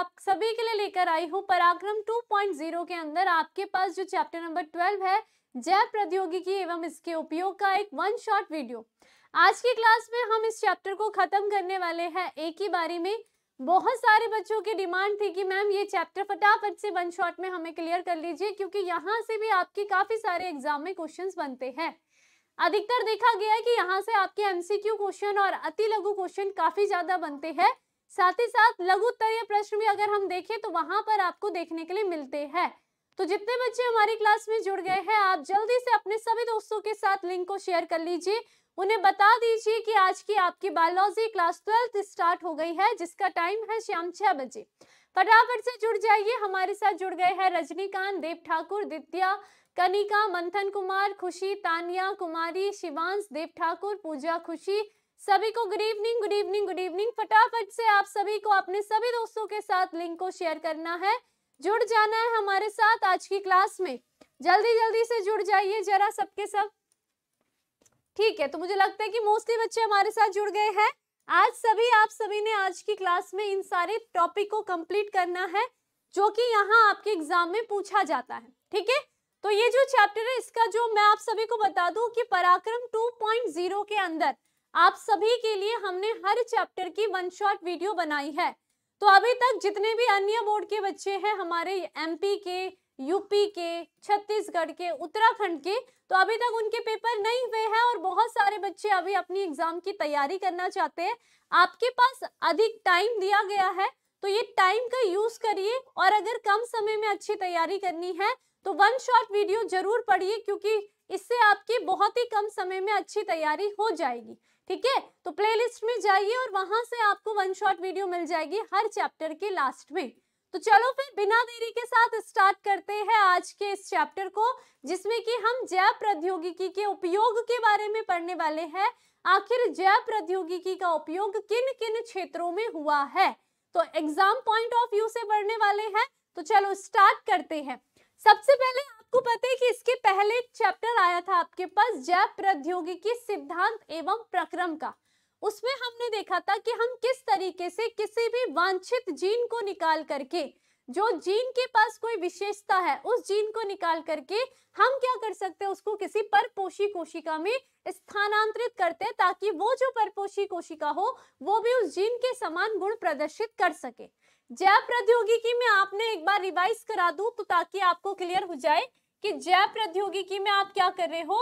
आप सभी के लिए लेकर आई हूँ पराक्रम 2.0 के अंदर आपके पास जो चैप्टर नंबर 12 है जैव प्रौद्योगिकी एवं इसके उपयोग का एक वन शॉट वीडियो आज की क्लास में हम इस चैप्टर को खत्म करने वाले हैं एक ही बारी में बहुत सारे बच्चों की डिमांड थी कि मैम ये चैप्टर फटाफट से वन शॉट में हमें क्लियर कर लीजिए क्योंकि यहाँ से भी आपके काफी सारे एग्जाम में क्वेश्चन बनते हैं अधिकतर देखा गया है कि यहाँ से आपके एमसीक्यू क्वेश्चन और अति लघु क्वेश्चन काफी ज्यादा बनते हैं साथ ही साथ लघु उत्तरीय प्रश्न भी अगर हम देखें तो वहां पर आपको देखने के लिए मिलते हैं तो जितने बच्चे हमारी क्लास में जुड़ गए हैं आप जल्दी से अपने सभी दोस्तों के साथ लिंक को शेयर कर लीजिए उन्हें बता दीजिए कि आज की आपकी बायोलॉजी क्लास ट्वेल्थ स्टार्ट हो गई है जिसका टाइम है शाम छह बजे फटाफट से जुड़ जाइए हमारे साथ जुड़ गए हैं रजनीकांत देव ठाकुर दित्या कनिका मंथन कुमार खुशी तानिया कुमारी शिवांश देव ठाकुर पूजा खुशी सभी को good evening good evening good evening फटाफट से आप सभी को अपने सभी दोस्तों के साथ लिंक को शेयर करना है जुड़ जाना है हमारे साथ आज की क्लास में जल्दी जल्दी से जुड़ जाइए जरा सबके सब ठीक सब। है तो मुझे लगता है कि मोस्टली बच्चे हमारे साथ जुड़ गए हैं आज सभी आप सभी ने आज की क्लास में इन सारे टॉपिक को कंप्लीट करना है जो कि यहाँ आपके एग्जाम में पूछा जाता है ठीक है तो ये जो चैप्टर है इसका जो मैं आप सभी को बता दू की पराक्रम टू के अंदर आप सभी के लिए हमने हर चैप्टर की वन शॉट वीडियो बनाई है तो अभी तक जितने भी अन्य बोर्ड के बच्चे हैं हमारे एमपी के यूपी के छत्तीसगढ़ के उत्तराखंड के तो अभी तक उनके पेपर नहीं हुए हैं और बहुत सारे बच्चे अभी अपनी एग्जाम की तैयारी करना चाहते हैं आपके पास अधिक टाइम दिया गया है तो ये टाइम का यूज करिए और अगर कम समय में अच्छी तैयारी करनी है तो वन शॉट वीडियो जरूर पढ़िए क्योंकि इससे आपकी बहुत ही कम समय में अच्छी तैयारी हो जाएगी ठीक है तो प्लेलिस्ट में जाइए और वहां से आपको वन शॉट वीडियो मिल जाएगी हर चैप्टर के लास्ट में तो चलो फिर बिना देरी के साथ स्टार्ट करते हैं आज के इस चैप्टर को जिसमें कि हम जैव प्रौद्योगिकी के उपयोग के बारे में पढ़ने वाले हैं आखिर जैव प्रौद्योगिकी का उपयोग किन किन क्षेत्रों में हुआ है तो एग्जाम पॉइंट ऑफ व्यू से पढ़ने वाले हैं तो चलो स्टार्ट करते हैं सबसे पहले आपको पता है कि इसके पहले एक चैप्टर आया था आपके पास जैव प्रौद्योगिकी सिद्धांत एवं प्रक्रम का उसमें हमने देखा था कि हम किस तरीके से किसी भी वांछित जीन को निकाल करके जो जीन के पास कोई विशेषता है उस जीन को निकाल करके हम क्या कर सकते हैं उसको किसी परपोषी कोशिका में स्थानांतरित करते हैं ताकि वो जो परपोषी कोशिका हो वो भी उस जीन के समान गुण प्रदर्शित कर सके जैव प्रौद्योगिकी में आपने एक बार रिवाइज करा दू तो ताकि आपको क्लियर हो जाए कि जैव प्रौद्योगिकी में आप क्या कर रहे हो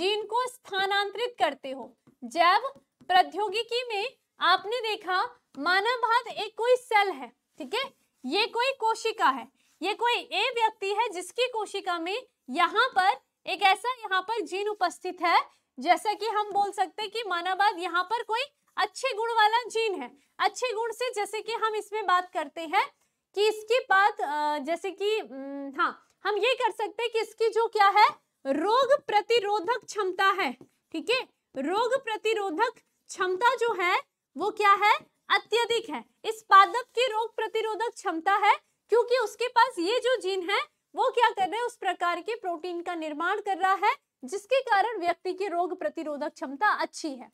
जीन को स्थानांतरित करते हो जैव प्रौद्योगिकी में आपने देखा मानव भात एक कोई सेल है ठीक है ये कोई कोशिका है ये कोई ए व्यक्ति है जिसकी कोशिका में यहाँ पर एक ऐसा यहाँ पर जीन उपस्थित है जैसा कि हम बोल सकते हैं कि मानव भात यहाँ पर कोई अच्छे गुण वाला जीन है अच्छे गुण से जैसे कि हम इसमें बात करते हैं कि इसके बाद जैसे कि हाँ हम ये कर सकते हैं कि इसकी जो क्या है रोग प्रतिरोधक क्षमता है ठीक है रोग प्रतिरोधक क्षमता जो है वो क्या है अत्यधिक है इस पादप की रोग प्रतिरोधक क्षमता है क्योंकि उसके पास ये जो जीन है वो क्या कर रहे हैं उस प्रकार के प्रोटीन का निर्माण कर रहा है जिसके कारण व्यक्ति की रोग प्रतिरोधक क्षमता अच्छी है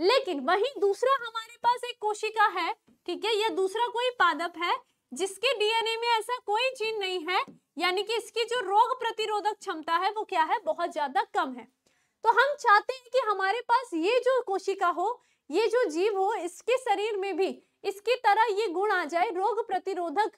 लेकिन वही दूसरा हमारे पास एक कोशिका है ठीक है यह दूसरा कोई पादप है जिसके डीएनए में ऐसा कोई जीन नहीं है यानी कि इसकी जो रोग प्रतिरोधक क्षमता है वो क्या है बहुत ज्यादा कम है तो हम चाहते हैं कि हमारे पास ये जो कोशिका हो ये जो जीव हो इसके शरीर में भी इसकी तरह ये गुण आ जाए रोग प्रतिरोधक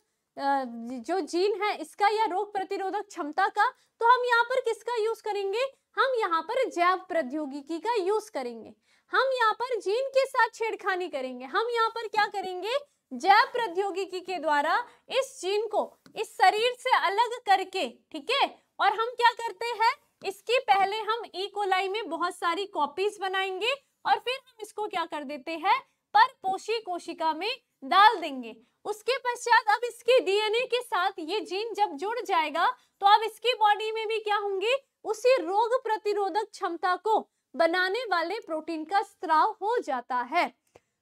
जो जीन है इसका या रोग प्रतिरोधक क्षमता का तो हम यहाँ पर किसका यूज करेंगे हम यहाँ पर जैव प्रौद्योगिकी का यूज करेंगे हम यहाँ पर जीन के साथ छेड़खानी करेंगे हम यहाँ पर क्या करेंगे जैव प्रौद्योगिकी के द्वारा इस जीन को इस शरीर से अलग करके ठीक है और हम क्या करते हैं इसके पहले हम इकोलाई e. में बहुत सारी कॉपीज बनाएंगे और फिर हम इसको क्या कर देते हैं पर पोषी कोशिका में डाल देंगे उसके पश्चात अब इसके डीएनए के साथ ये जीन जब जुड़ जाएगा तो अब इसकी बॉडी में भी क्या होंगे उसी रोग प्रतिरोधक क्षमता को बनाने वाले प्रोटीन का स्त्राव हो जाता है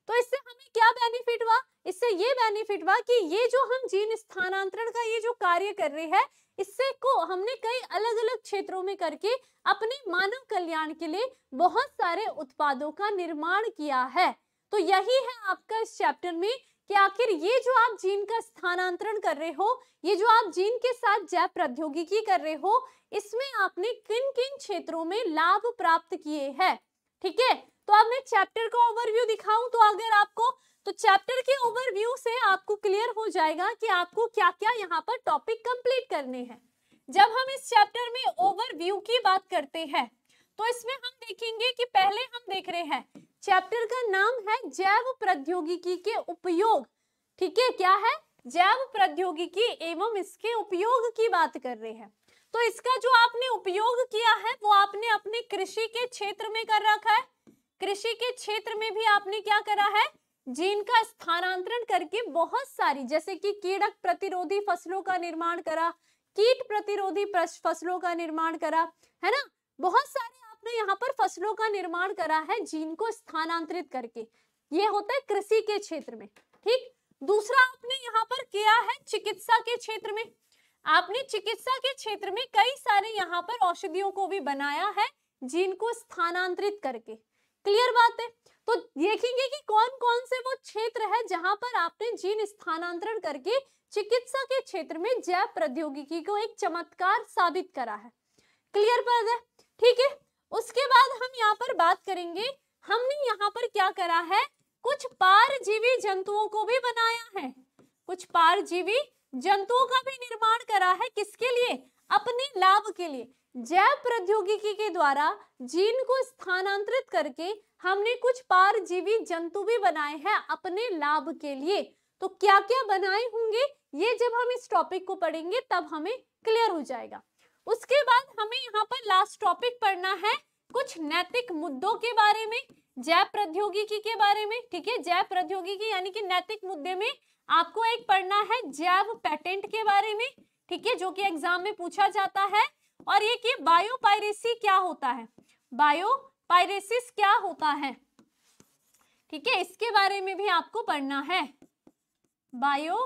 तो इससे हमें क्या बेनिफिट हुआ इससे ये बेनिफिट हुआ कि ये जो हम जीन स्थानांतरण का ये जो कार्य कर रहे हैं इससे को हमने कई अलग अलग क्षेत्रों में करके अपने मानव कल्याण के लिए बहुत सारे उत्पादों का निर्माण किया है तो यही है आपका इस चैप्टर में कि आखिर ये जो आप जीन का स्थानांतरण कर रहे हो ये जो आप जीन के साथ जैव प्रौद्योगिकी कर रहे हो इसमें आपने किन किन क्षेत्रों में लाभ प्राप्त किए हैं ठीक है तो अब मैं चैप्टर का ओवरव्यू दिखाऊं तो अगर आपको तो चैप्टर के ओवरव्यू से आपको क्लियर हो जाएगा कि आपको क्या क्या यहाँ पर टॉपिक कंप्लीट करने हैं जब हम इस चैप्टर में ओवरव्यू की बात करते हैं तो इसमें हम देखेंगे कि पहले हम देख रहे हैं चैप्टर का नाम है जैव प्रौद्योगिकी के उपयोग ठीक है क्या है जैव प्रौद्योगिकी एवं इसके उपयोग की बात कर रहे हैं तो इसका जो आपने उपयोग किया है वो आपने अपने कृषि के क्षेत्र में कर रखा है कृषि के क्षेत्र में भी आपने क्या करा है जीन का स्थानांतरण करके बहुत सारी जैसे कि कीड़क प्रतिरोधी फसलों का निर्माण करा कीट प्रतिरोधी फसलों का निर्माण करा है ना बहुत सारे आपने यहाँ पर फसलों का निर्माण करा है जीन को स्थानांतरित करके ये होता है कृषि के क्षेत्र में ठीक दूसरा आपने यहाँ पर किया है चिकित्सा के क्षेत्र में आपने चिकित्सा के क्षेत्र में कई सारे यहाँ पर औषधियों को भी बनाया है जीन को स्थानांतरित करके क्लियर बात है तो देखेंगे कि कौन कौन से वो क्षेत्र है जहां पर आपने जीन स्थानांतरण करके चिकित्सा के क्षेत्र में जैव प्रौद्योगिकी को एक चमत्कार साबित करा है क्लियर बात है ठीक है उसके बाद हम यहाँ पर बात करेंगे हमने यहाँ पर क्या करा है कुछ पारजीवी जंतुओं को भी बनाया है कुछ पारजीवी जंतुओं का भी निर्माण करा है किसके लिए अपने लाभ के लिए जैव प्रौद्योगिकी के द्वारा जीन को स्थानांतरित करके हमने कुछ पारजीवी जंतु भी बनाए हैं अपने लाभ के लिए तो क्या क्या बनाए होंगे ये जब हम इस टॉपिक को पढ़ेंगे तब हमें क्लियर हो जाएगा उसके बाद हमें यहाँ पर लास्ट टॉपिक पढ़ना है कुछ नैतिक मुद्दों के बारे में जैव प्रौद्योगिकी के बारे में ठीक है जैव प्रौद्योगिकी यानी कि नैतिक मुद्दे में आपको एक पढ़ना है जैव पेटेंट के बारे में ठीक है जो कि एग्जाम में पूछा जाता है और ये कि बायो पायरेसी क्या होता है बायो पायरेसिस क्या होता है ठीक है इसके बारे में भी आपको पढ़ना है बायो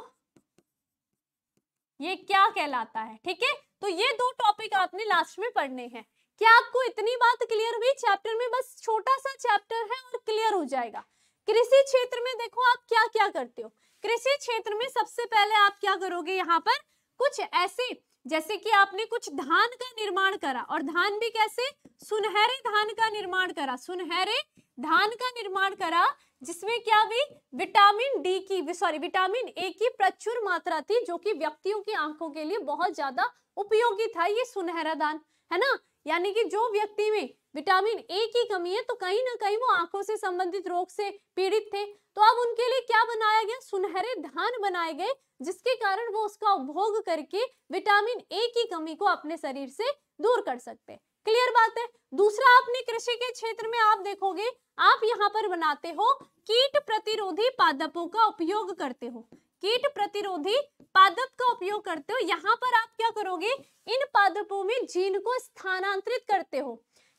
ये क्या कहलाता है ठीक है तो ये दो टॉपिक आपने लास्ट में पढ़ने हैं क्या आपको इतनी बात क्लियर हुई चैप्टर में बस छोटा सा चैप्टर है और क्लियर हो जाएगा कृषि क्षेत्र में देखो आप क्या क्या करते हो कृषि क्षेत्र में सबसे पहले आप क्या करोगे यहाँ पर कुछ ऐसे जैसे कि आपने कुछ धान का निर्माण करा और धान भी कैसे सुनहरे धान का निर्माण करा सुनहरे धान का निर्माण करा जिसमें क्या भी विटामिन डी की सॉरी विटामिन ए की प्रचुर मात्रा थी जो कि व्यक्तियों की आंखों के लिए बहुत ज्यादा उपयोगी था ये सुनहरा दान है ना यानी कि जो व्यक्ति में विटामिन ए की कमी है तो कहीं ना कहीं वो आंखों से संबंधित रोग से पीड़ित थे तो अब उनके लिए क्या बनाया गया सुनहरे धान बनाए गए जिसके कारण वो उसका उपभोग करके विटामिन ए की कमी को अपने शरीर से दूर कर सकते क्लियर बात है दूसरा आपने कृषि के क्षेत्र में आप देखोगे आप यहाँ पर बनाते हो कीट प्रतिरोधी पादपों का उपयोग करते हो कीट प्रतिरोधी पादप का उपयोग करते हो यहाँ पर आप क्या करोगे इन पादपों में जीन को स्थानांतरित करते हो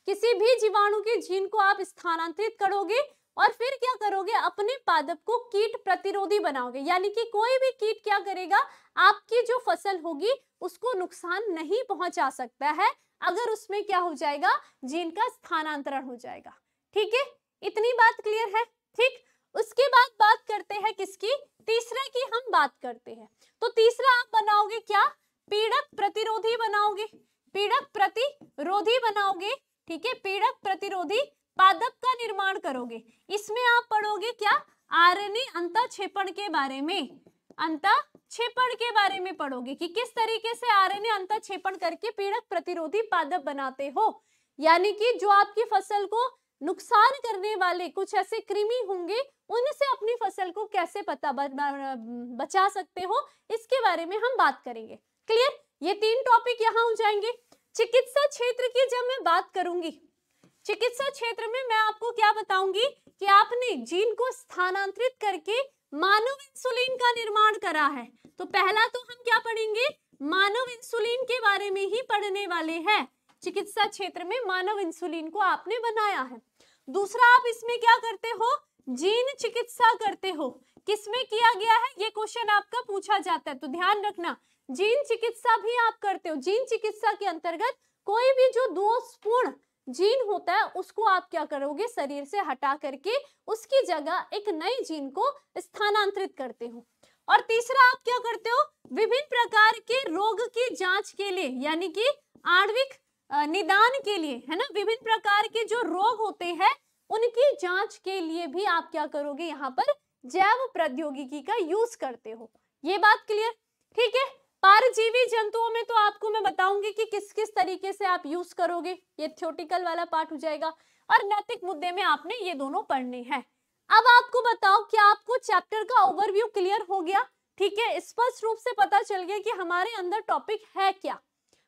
किसी भी जीवाणु के जीन को आप स्थानांतरित करोगे और फिर क्या करोगे अपने पादप को कीट प्रतिरोधी बनाओगे यानी कि कोई भी कीट क्या करेगा आपकी जो फसल होगी उसको नुकसान नहीं पहुंचा सकता है अगर उसमें क्या हो जाएगा जीन का स्थानांतरण हो जाएगा ठीक है इतनी बात क्लियर है ठीक उसके बाद बात करते हैं किसकी तीसरे की हम बात करते हैं तो तीसरा आप बनाओगे क्या पीड़क प्रतिरोधी बनाओगे पीड़क प्रतिरोधी बनाओगे ठीक है पीड़क प्रतिरोधी पादप का निर्माण करोगे इसमें आप पढ़ोगे क्या आरएनए अंतक्षेपण के बारे में अंतक्षेपण के बारे में पढ़ोगे कि किस तरीके से आरएनए अंतक्षेपण करके पीड़क प्रतिरोधी पादप बनाते हो यानी कि जो आपकी फसल को नुकसान करने वाले कुछ ऐसे कृमि होंगे उनसे अपनी फसल को कैसे पता बचा सकते हो इसके बारे में हम बात करेंगे क्लियर ये तीन टॉपिक यहाँ हो जाएंगे चिकित्सा क्षेत्र की जब मैं बात करूंगी चिकित्सा क्षेत्र में मैं आपको क्या बताऊंगी कि आपने जीन को स्थानांतरित करके मानव इंसुलिन का निर्माण करा है तो पहला तो हम क्या पढ़ेंगे मानव इंसुलिन के बारे में ही पढ़ने वाले हैं चिकित्सा क्षेत्र में मानव इंसुलिन को आपने बनाया है दूसरा आप इसमें क्या करते हो जीन चिकित्सा करते हो किसमें किया गया है ये क्वेश्चन आपका पूछा जाता है तो ध्यान रखना जीन चिकित्सा भी आप करते हो जीन चिकित्सा के अंतर्गत कोई भी जो दोषपूर्ण जीन होता है उसको आप क्या करोगे शरीर से हटा करके उसकी जगह एक नई जीन को स्थानांतरित करते हो और तीसरा आप क्या करते हो विभिन्न प्रकार के रोग की जांच के लिए यानी कि आणविक निदान के लिए है ना विभिन्न प्रकार के जो रोग होते हैं उनकी जांच के लिए भी आप क्या करोगे यहाँ पर जैव प्रौद्योगिकी का यूज करते हो ये बात क्लियर ठीक है पारजीवी जंतुओं में तो आपको मैं बताऊंगी कि किस किस तरीके से आप यूज करोगे ये थ्योटिकल वाला पार्ट हो जाएगा और नैतिक मुद्दे में आपने ये दोनों पढ़ने हैं अब आपको बताओ कि आपको चैप्टर का ओवरव्यू क्लियर हो गया ठीक है स्पष्ट रूप से पता चल गया कि हमारे अंदर टॉपिक है क्या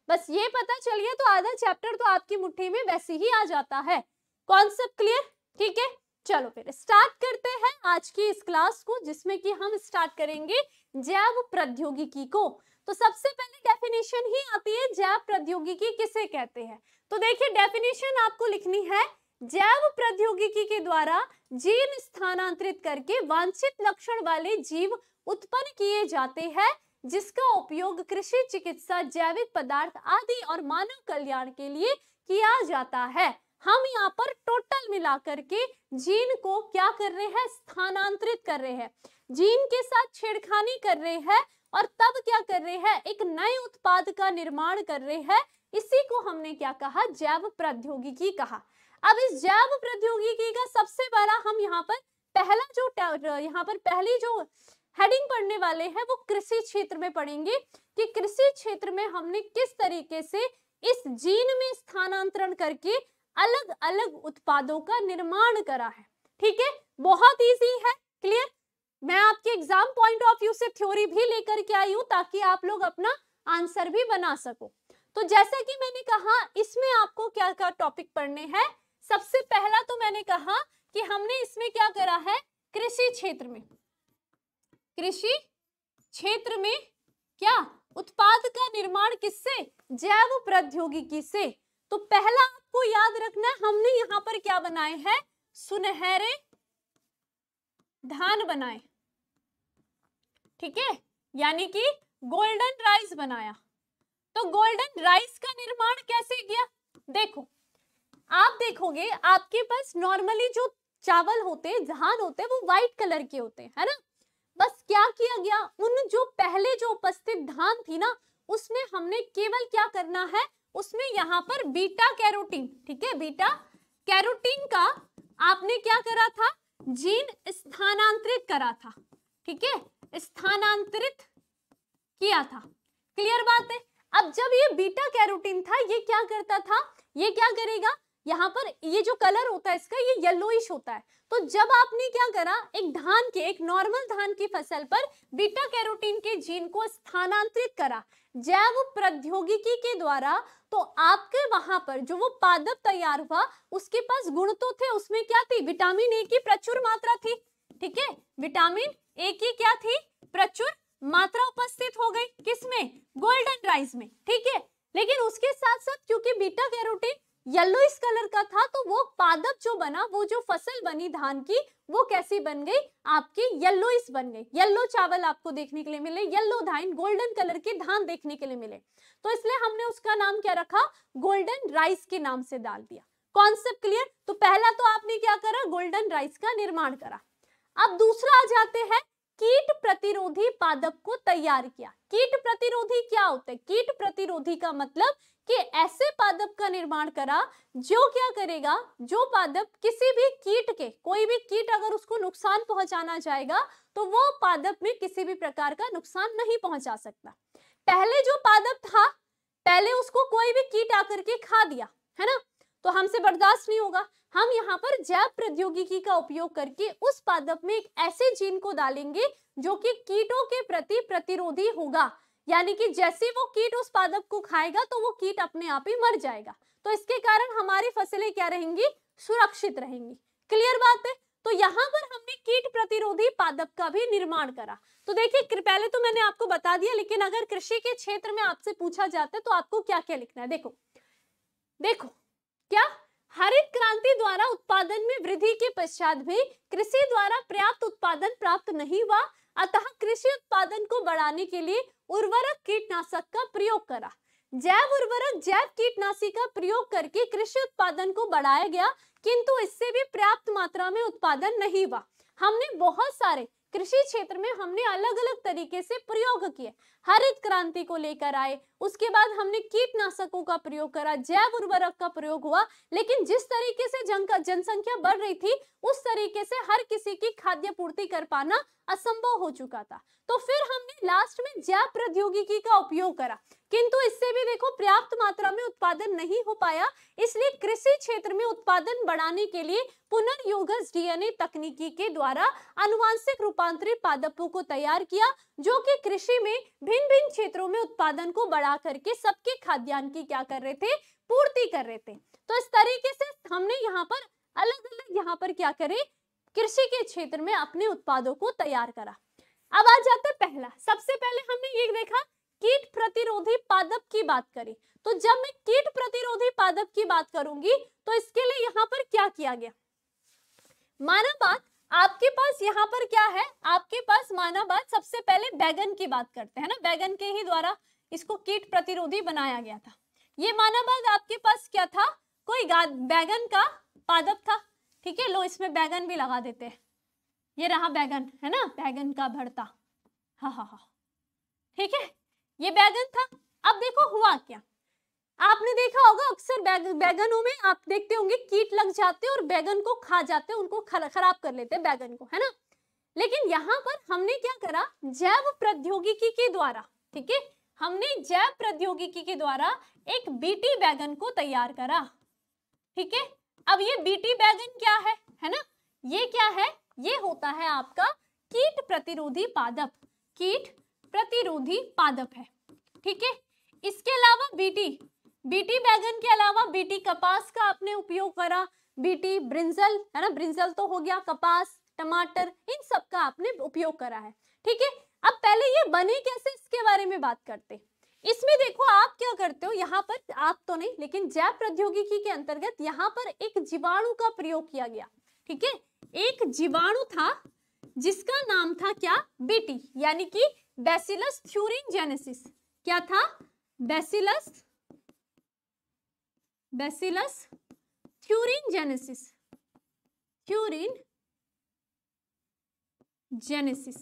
बस ये पता चल गया तो आधा चैप्टर तो आपकी मुट्ठी में वैसे ही आ जाता है कॉन्सेप्ट क्लियर ठीक है चलो फिर स्टार्ट करते हैं आज की इस क्लास को जिसमें कि हम स्टार्ट करेंगे जैव प्रौद्योगिकी को तो सबसे पहले डेफिनेशन ही आती है जैव प्रौद्योगिकी किसे कहते हैं तो देखिए डेफिनेशन आपको लिखनी है जैव प्रौद्योगिकी के द्वारा जीव स्थानांतरित करके वांछित लक्षण वाले जीव उत्पन्न किए जाते हैं जिसका उपयोग कृषि चिकित्सा जैविक पदार्थ आदि और मानव कल्याण के लिए किया जाता है हम यहाँ पर टोटल मिलाकर के जीन को क्या कर रहे हैं स्थानांतरित कर रहे हैं जीन के साथ छेड़खानी कर रहे हैं और तब क्या कर रहे हैं एक नए उत्पाद का निर्माण कर रहे हैं इसी को हमने क्या कहा जैव प्रौद्योगिकी कहा अब इस जैव प्रौद्योगिकी का सबसे बड़ा हम यहाँ पर पहला जो यहाँ पर पहली जो हेडिंग पढ़ने वाले हैं वो कृषि क्षेत्र में पढ़ेंगे कि कृषि क्षेत्र में हमने किस तरीके से इस जीन में स्थानांतरण करके अलग अलग उत्पादों का निर्माण करा है ठीक है बहुत इजी है क्लियर मैं आपके एग्जाम पॉइंट ऑफ व्यू से थ्योरी भी लेकर के आई हूं ताकि आप लोग अपना आंसर भी बना सको तो जैसा कि मैंने कहा इसमें आपको क्या क्या टॉपिक पढ़ने हैं सबसे पहला तो मैंने कहा कि हमने इसमें क्या करा है कृषि क्षेत्र में कृषि क्षेत्र में क्या उत्पाद का निर्माण किससे जैव प्रौद्योगिकी से तो पहला आपको याद रखना है हमने यहाँ पर क्या बनाए हैं सुनहरे धान बनाए ठीक है यानी कि गोल्डन राइस बनाया तो गोल्डन राइस का निर्माण कैसे किया देखो आप देखोगे आपके पास नॉर्मली जो चावल होते हैं धान होते हैं वो व्हाइट कलर के होते हैं है ना बस क्या किया गया उन जो पहले जो उपस्थित धान थी ना उसमें हमने केवल क्या करना है उसमें यहाँ पर बीटा कैरोटीन ठीक है बीटा कैरोटीन का आपने क्या करा था जीन स्थानांतरित करा था ठीक है स्थानांतरित किया था क्लियर बात है अब जब ये बीटा कैरोटीन था ये क्या करता था ये क्या करेगा यहाँ पर ये जो कलर होता है इसका ये येलोइश होता है तो जब आपने क्या करा एक धान के एक नॉर्मल धान की फसल पर बीटा कैरोटीन के जीन को स्थानांतरित करा जैव प्रौद्योगिकी के द्वारा तो आपके वहां पर जो वो पादप तैयार हुआ उसके पास गुण तो थे उसमें क्या थी विटामिन ए की प्रचुर मात्रा थी ठीक है विटामिन ए की क्या थी प्रचुर मात्रा उपस्थित हो गई किसमें गोल्डन राइस में ठीक है लेकिन उसके साथ साथ क्योंकि बीटा कैरोटीन येलो इस कलर का था तो वो पादप जो बना वो जो फसल बनी धान की वो कैसी बन गई आपकी येल्लो इस बन गई येल्लो चावल आपको देखने के लिए मिले येल्लो धान गोल्डन कलर के धान देखने के लिए मिले तो इसलिए हमने उसका नाम क्या रखा गोल्डन राइस के नाम से डाल दिया कॉन्सेप्ट क्लियर तो पहला तो आपने क्या करा गोल्डन राइस का निर्माण करा अब दूसरा आ जाते हैं कीट प्रतिरोधी पादप को तैयार किया कीट प्रतिरोधी क्या होता है कीट प्रतिरोधी का मतलब कि ऐसे पादप का निर्माण करा जो क्या करेगा जो पादप किसी भी कीट के कोई भी कीट अगर उसको नुकसान पहुंचाना चाहेगा तो वो पादप में किसी भी प्रकार का नुकसान नहीं पहुंचा सकता पहले जो पादप था पहले उसको कोई भी कीट आकर के खा दिया है ना तो हमसे बर्दाश्त नहीं होगा हम यहाँ पर जैव प्रौद्योगिकी का उपयोग करके उस पादप में एक ऐसे जीन को डालेंगे जो कि कीटों के प्रति प्रतिरोधी होगा यानी कि जैसे वो कीट उस पादप को खाएगा तो वो कीट अपने आप ही मर जाएगा तो इसके कारण हमारी फसलें क्या रहेंगी सुरक्षित रहेंगी क्लियर बात है तो यहाँ पर हमने कीट प्रतिरोधी पादप का भी निर्माण करा तो देखिए पहले तो मैंने आपको बता दिया लेकिन अगर कृषि के क्षेत्र में आपसे पूछा जाता है तो आपको क्या क्या लिखना है देखो देखो क्या हरित क्रांति द्वारा उत्पादन में वृद्धि के पश्चात भी कृषि द्वारा पर्याप्त उत्पादन प्राप्त नहीं हुआ अतः कृषि उत्पादन को बढ़ाने के लिए उर्वरक कीटनाशक का प्रयोग करा जैव उर्वरक जैव कीटनाशी का प्रयोग करके कृषि उत्पादन को बढ़ाया गया किंतु इससे भी पर्याप्त मात्रा में उत्पादन नहीं हुआ हमने बहुत सारे कृषि क्षेत्र में हमने अलग अलग तरीके से प्रयोग किए हरित क्रांति को लेकर आए उसके बाद हमने कीटनाशकों का प्रयोग करा जैव उर्वरक का प्रयोग हुआ लेकिन जिस तरीके से जनसंख्या बढ़ रही थी उस तरीके से हर किसी की खाद्य पूर्ति कर पाना असंभव हो चुका था तो फिर हमने लास्ट में जैव प्रौद्योगिकी का उपयोग करा किंतु इससे भी देखो पर्याप्त मात्रा में उत्पादन नहीं हो पाया इसलिए कृषि क्षेत्र में उत्पादन बढ़ाने के लिए पुनर्योगस डीएनए तकनीकी के द्वारा अनुवांशिक रूपांतरित पादपों को तैयार किया जो कि कृषि में भिन्न भिन्न क्षेत्रों में उत्पादन को बढ़ा करके सबके खाद्यान्न की क्या कर रहे थे पूर्ति कर रहे थे तो इस तरीके से हमने यहाँ पर अलग अलग यहाँ पर क्या करे कृषि के क्षेत्र में अपने उत्पादों को तैयार करा अब आ जाते पहला सबसे पहले हमने ये देखा कीट प्रतिरोधी पादप की बात करें तो जब मैं कीट प्रतिरोधी पादप की बात करूंगी तो इसके लिए यहाँ पर क्या किया गया माना बात आपके पास यहाँ पर क्या है आपके पास माना बात सबसे पहले बैगन की बात करते हैं ना बैगन के ही द्वारा इसको कीट प्रतिरोधी बनाया गया था ये माना बात आपके पास क्या था कोई बैगन का पादप था ठीक है लो इसमें बैगन भी लगा देते हैं ये रहा बैगन है ना बैगन का भरता हाँ हाँ हाँ ठीक है ये बैगन था अब देखो हुआ क्या आपने देखा होगा अक्सर बैगनों में आप देखते होंगे कीट लग जाते हैं और बैगन को खा जाते हैं उनको खराब कर लेते हैं बैगन को है ना लेकिन यहाँ पर हमने क्या करा जैव प्रौद्योगिकी के द्वारा ठीक है हमने जैव प्रौद्योगिकी के द्वारा एक बीटी बैगन को तैयार करा ठीक है अब ये बीटी बैगन क्या है है ना ये क्या है ये होता है आपका कीट प्रतिरोधी पादप कीट प्रतिरोधी पादप है ठीक है इसके अलावा बीटी बीटी बैगन के अलावा बीटी कपास का आपने उपयोग करा बीटी ब्रिंजल है ना ब्रिंजल तो हो गया कपास टमाटर इन सब का आपने उपयोग करा है ठीक है अब पहले ये बने कैसे इसके बारे में बात करते इसमें देखो आप क्या करते हो यहाँ पर आप तो नहीं लेकिन जैव प्रौद्योगिकी के अंतर्गत यहाँ पर एक जीवाणु का प्रयोग किया गया ठीक है एक जीवाणु था जिसका नाम था क्या बीटी यानी कि बेसिलस थ्यूरिन जेनेसिस क्या था bacillus bacillus thuringiensis thuringiensis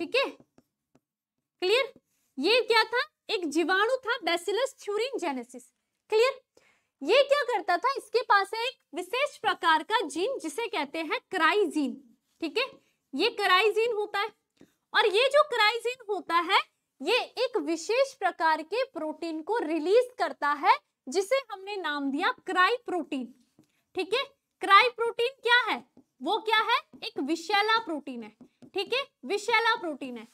ठीक है क्लियर ये क्या था एक जीवाणु था बेसिलस थ्यूरिन जेनेसिस क्लियर ये क्या करता था इसके पास है एक विशेष प्रकार का जीन जिसे कहते हैं क्राइजीन ठीक है ये क्राइजीन होता है और ये जो क्राइजीन होता है ये एक विशेष प्रकार के प्रोटीन को रिलीज करता है जिसे हमने नाम दिया क्राई प्रोटीन ठीक है क्राई प्रोटीन क्या है वो क्या है एक विशैला प्रोटीन है ठीक है विशैला प्रोटीन है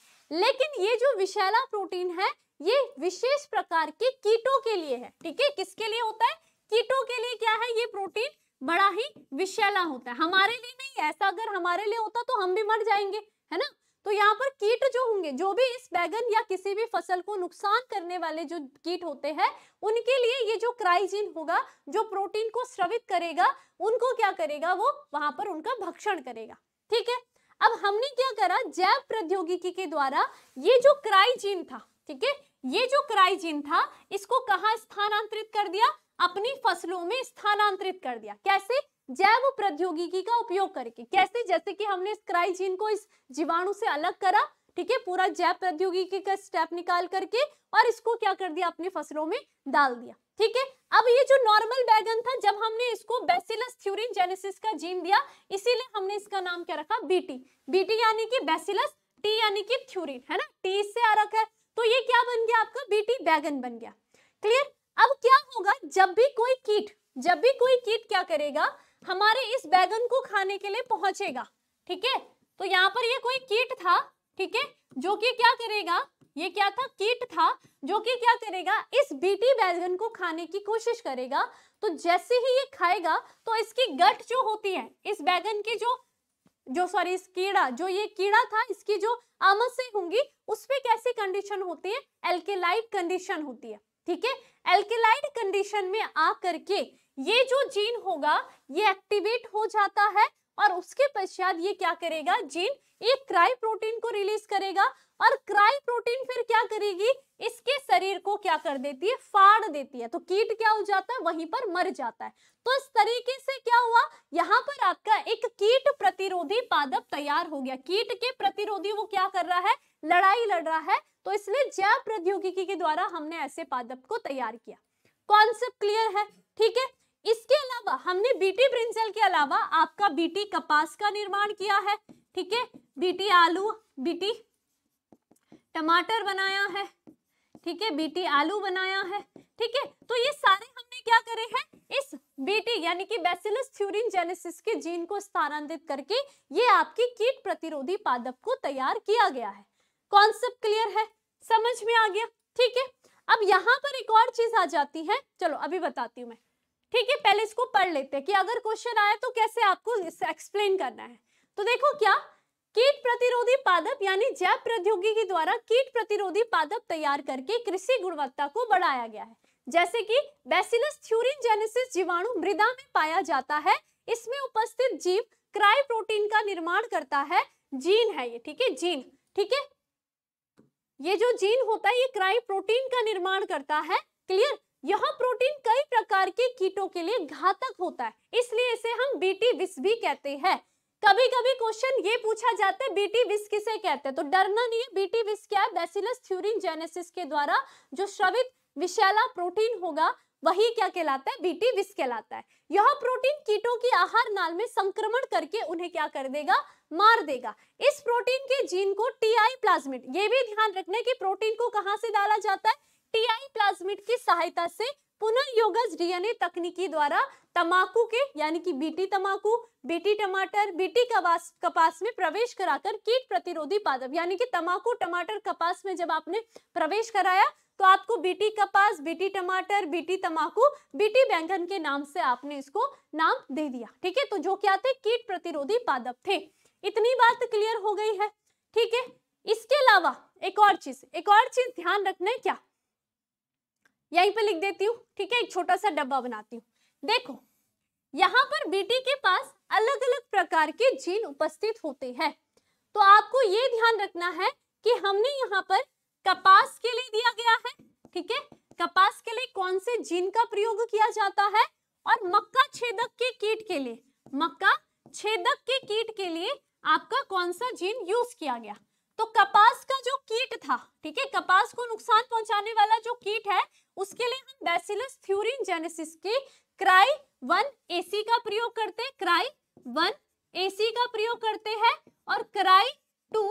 लेकिन ये जो विशैला प्रोटीन है ये विशेष प्रकार के कीटों के लिए है ठीक है किसके लिए होता है कीटों के लिए क्या है ये प्रोटीन बड़ा ही विशैला होता है हमारे लिए नहीं ऐसा अगर हमारे लिए होता तो हम भी मर जाएंगे है ना तो यहाँ पर कीट जो होंगे जो भी इस बैगन या किसी भी फसल को नुकसान करने वाले जो कीट होते हैं उनके लिए ये जो क्राइजीन होगा जो प्रोटीन को स्रवित करेगा उनको क्या करेगा वो वहां पर उनका भक्षण करेगा ठीक है अब हमने क्या करा जैव प्रौद्योगिकी के द्वारा ये जो क्राइजीन था ठीक है ये जो क्राइजीन था इसको कहा स्थानांतरित कर दिया अपनी फसलों में स्थानांतरित कर दिया कैसे जैव प्रौद्योगिकी का उपयोग करके कैसे जैसे कि हमने इस क्राइजीन को इस जीवाणु से अलग करा ठीक है पूरा जैव प्रौद्योगिकी का स्टेप निकाल करके और इसको क्या कर दिया अपनी फसलों में डाल दिया ठीक है अब ये जो नॉर्मल बैगन था जब हमने इसको बेसिलस थ्यूरिन जेनेसिस का जीन दिया इसीलिए हमने इसका नाम क्या रखा बीटी बीटी यानी कि बेसिलस टी यानी कि थ्यूरिन है ना टी से आ रखा है तो ये क्या बन गया आपका बीटी बैगन बन गया क्लियर अब क्या होगा जब भी कोई कीट जब भी कोई कीट क्या करेगा हमारे इस बैगन को खाने के लिए पहुंचेगा ठीक है तो यहाँ पर ये कोई कीट था ठीक है जो कि क्या करेगा ये क्या था कीट था जो कि क्या करेगा इस बीटी बैगन को खाने की कोशिश करेगा तो जैसे ही ये खाएगा तो इसकी गट जो होती है इस बैगन की जो जो सॉरी इस कीड़ा जो ये कीड़ा था इसकी जो आमसें होंगी उसमें कैसी कंडीशन होती है एल्केलाइड कंडीशन होती है ठीक है एल्केलाइड कंडीशन में आ करके ये जो जीन होगा ये एक्टिवेट हो जाता है और उसके पश्चात ये क्या करेगा जीन एक क्राई प्रोटीन को रिलीज करेगा और क्राई प्रोटीन फिर क्या करेगी इसके शरीर को क्या कर देती है फाड़ देती है तो कीट क्या हो जाता है वहीं पर मर जाता है तो इस तरीके से क्या हुआ यहाँ पर आपका एक कीट प्रतिरोधी पादप तैयार हो गया कीट के प्रतिरोधी वो क्या कर रहा है लड़ाई लड़ रहा है तो इसलिए जैव प्रौद्योगिकी के द्वारा हमने ऐसे पादप को तैयार किया कॉन्सेप्ट क्लियर है ठीक है इसके अलावा हमने बीटी ब्रिंजल के अलावा आपका बीटी कपास का निर्माण किया है ठीक है बीटी आलू बीटी टमाटर बनाया है ठीक है बीटी आलू बनाया है ठीक है तो ये सारे हमने क्या करे हैं इस बीटी यानी कि बेसिलस थ्यूरिन जेनेसिस के जीन को स्थानांतरित करके ये आपकी कीट प्रतिरोधी पादप को तैयार किया गया है कॉन्सेप्ट क्लियर है समझ में आ गया ठीक है अब यहाँ पर एक और चीज आ जाती है चलो अभी बताती हूँ मैं ठीक है पहले इसको पढ़ लेते हैं कि अगर क्वेश्चन आया तो कैसे आपको एक्सप्लेन करना है तो देखो क्या कीट प्रतिरोधी पादप यानी जैव प्रौद्योगिकी द्वारा कीट प्रतिरोधी पादप तैयार करके कृषि गुणवत्ता को बढ़ाया गया है जैसे कि बेसिलस थ्यूरिन जेनेसिस जीवाणु मृदा में पाया जाता है इसमें उपस्थित जीव क्राई प्रोटीन का निर्माण करता है जीन है ये ठीक है जीन ठीक है ये जो जीन होता है ये क्राई प्रोटीन का निर्माण करता है क्लियर यह प्रोटीन कई प्रकार के कीटों के लिए घातक होता है इसलिए इसे हम बीटी विष भी कहते हैं कभी कभी क्वेश्चन ये पूछा जाता है बीटी विष किसे कहते हैं तो डरना नहीं है बीटी विष क्या है थ्यूरिन जेनेसिस के द्वारा जो श्रवित विषैला प्रोटीन होगा वही क्या कहलाता है बीटी विष कहलाता है यह प्रोटीन कीटों की आहार नाल में संक्रमण करके उन्हें क्या कर देगा मार देगा इस प्रोटीन के जीन को टीआई प्लाज्मिड ये भी ध्यान रखना है कि प्रोटीन को कहां से डाला जाता है टीआई प्लाज्मिड की सहायता से पुनर्योगज डीएनए तकनीकी द्वारा तमाकू के यानी कि बीटी तमाकू बीटी टमाटर बीटी कपास कपास में प्रवेश कराकर कीट प्रतिरोधी पादप यानी कि तमाकू टमाटर कपास में जब आपने प्रवेश कराया तो आपको बीटी कपास बीटी टमाटर बीटी तमाकू बीटी बैंगन के नाम से आपने इसको नाम दे दिया ठीक है तो जो क्या थे कीट प्रतिरोधी पादप थे इतनी बात क्लियर हो गई है ठीक है इसके अलावा एक और चीज एक और चीज ध्यान रखना है क्या यहीं पे लिख देती हूँ ठीक है एक छोटा सा डब्बा बनाती हूँ देखो यहाँ पर बीटी के पास अलग अलग प्रकार के जीन उपस्थित होते हैं तो आपको ये ध्यान रखना है कि हमने यहाँ पर कपास के लिए दिया गया है ठीक है कपास के लिए कौन से जीन का प्रयोग किया जाता है और मक्का छेदक के कीट के लिए मक्का छेदक के कीट के लिए आपका कौन सा जीन यूज किया गया तो कपास का जो कीट था ठीक है कपास को नुकसान पहुंचाने वाला जो कीट है उसके लिए हम बैसिलस थ्यूरिन जेनेसिस के क्राई वन एसी का प्रयोग करते हैं क्राई वन एसी का प्रयोग करते हैं और क्राई टू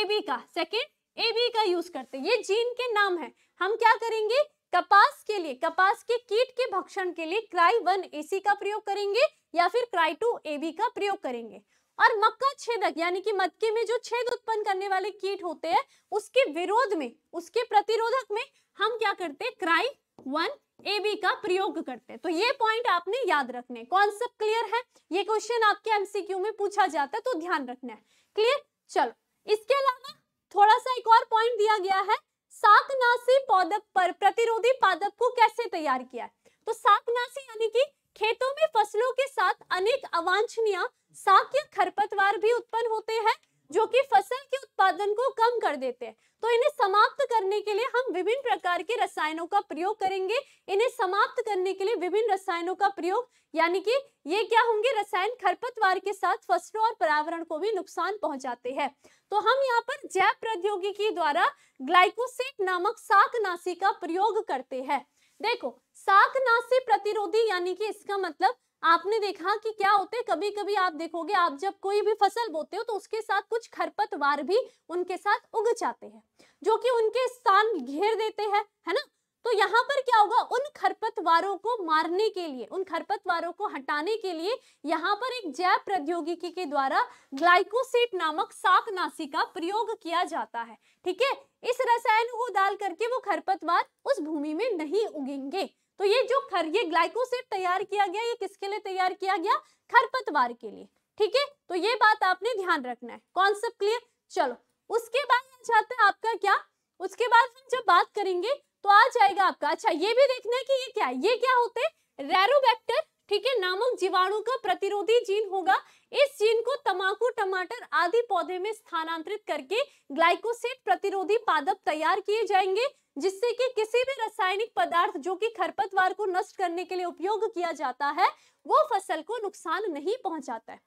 एबी का सेकेंड एबी का यूज करते हैं ये जीन के नाम है हम क्या करेंगे कपास के लिए कपास के कीट के भक्षण के लिए क्राई वन एसी का प्रयोग करेंगे या फिर क्राई टू एबी का प्रयोग करेंगे और मक्का छेदक यानी कि मक्के में जो छेद उत्पन्न करने वाले कीट होते हैं उसके विरोध में उसके प्रतिरोधक में हम क्या करते हैं क्राई वन ए बी का प्रयोग करते हैं तो ये पॉइंट आपने याद रखने कॉन्सेप्ट क्लियर है ये क्वेश्चन आपके एमसीक्यू में पूछा जाता है तो ध्यान रखना है क्लियर चलो इसके अलावा थोड़ा सा एक और पॉइंट दिया गया है साकनासी पौधक पर प्रतिरोधी पादप को कैसे तैयार किया है तो साकनासी यानी कि खेतों में फसलों के साथ अनेक अवांछनीय साक या खरपतवार भी उत्पन्न होते हैं जो कि फसल के उत्पादन को कम कर देते हैं तो इन्हें समाप्त करने के लिए हम विभिन्न प्रकार के रसायनों का प्रयोग करेंगे इन्हें समाप्त करने के लिए विभिन्न रसायनों का प्रयोग यानी कि ये क्या होंगे रसायन खरपतवार के साथ फसलों और पर्यावरण को भी नुकसान पहुंचाते हैं तो हम यहाँ पर जैव प्रौद्योगिकी द्वारा ग्लाइकोसेट नामक साकनाशी का प्रयोग करते हैं देखो शाकनाशी प्रतिरोधी यानी कि इसका मतलब आपने देखा कि क्या होते कभी कभी आप देखोगे आप जब कोई भी फसल बोते हो तो उसके साथ कुछ खरपतवार भी उनके साथ उग जाते हैं जो कि उनके स्थान घेर देते हैं है ना तो यहाँ पर क्या होगा उन खरपतवारों को मारने के लिए उन खरपतवारों को हटाने के लिए यहाँ पर एक जैव प्रौद्योगिकी के द्वारा ग्लाइकोसेट नामक शाकनाशी का प्रयोग किया जाता है ठीक है इस रसायन को डाल करके वो खरपतवार उस भूमि में नहीं उगेंगे तो ये जो खर ये ग्लाइकोसेट तैयार किया गया ये किसके लिए तैयार किया गया खरपतवार के लिए ठीक है तो ये बात आपने ध्यान रखना है कॉन्सेप्ट क्लियर चलो उसके बाद जाते हैं आपका क्या उसके बाद हम जब बात करेंगे तो आ जाएगा आपका अच्छा ये भी देखना है कि ये क्या है ये क्या होते हैं रेरोबैक्टर ठीक है नामक जीवाणु का प्रतिरोधी जीन होगा इस जीन को तमाकू टमाटर आदि पौधे में स्थानांतरित करके ग्लाइकोसेट प्रतिरोधी पादप तैयार किए जाएंगे जिससे कि किसी भी रासायनिक पदार्थ जो कि खरपतवार को नष्ट करने के लिए उपयोग किया जाता है वो फसल को नुकसान नहीं पहुंचाता है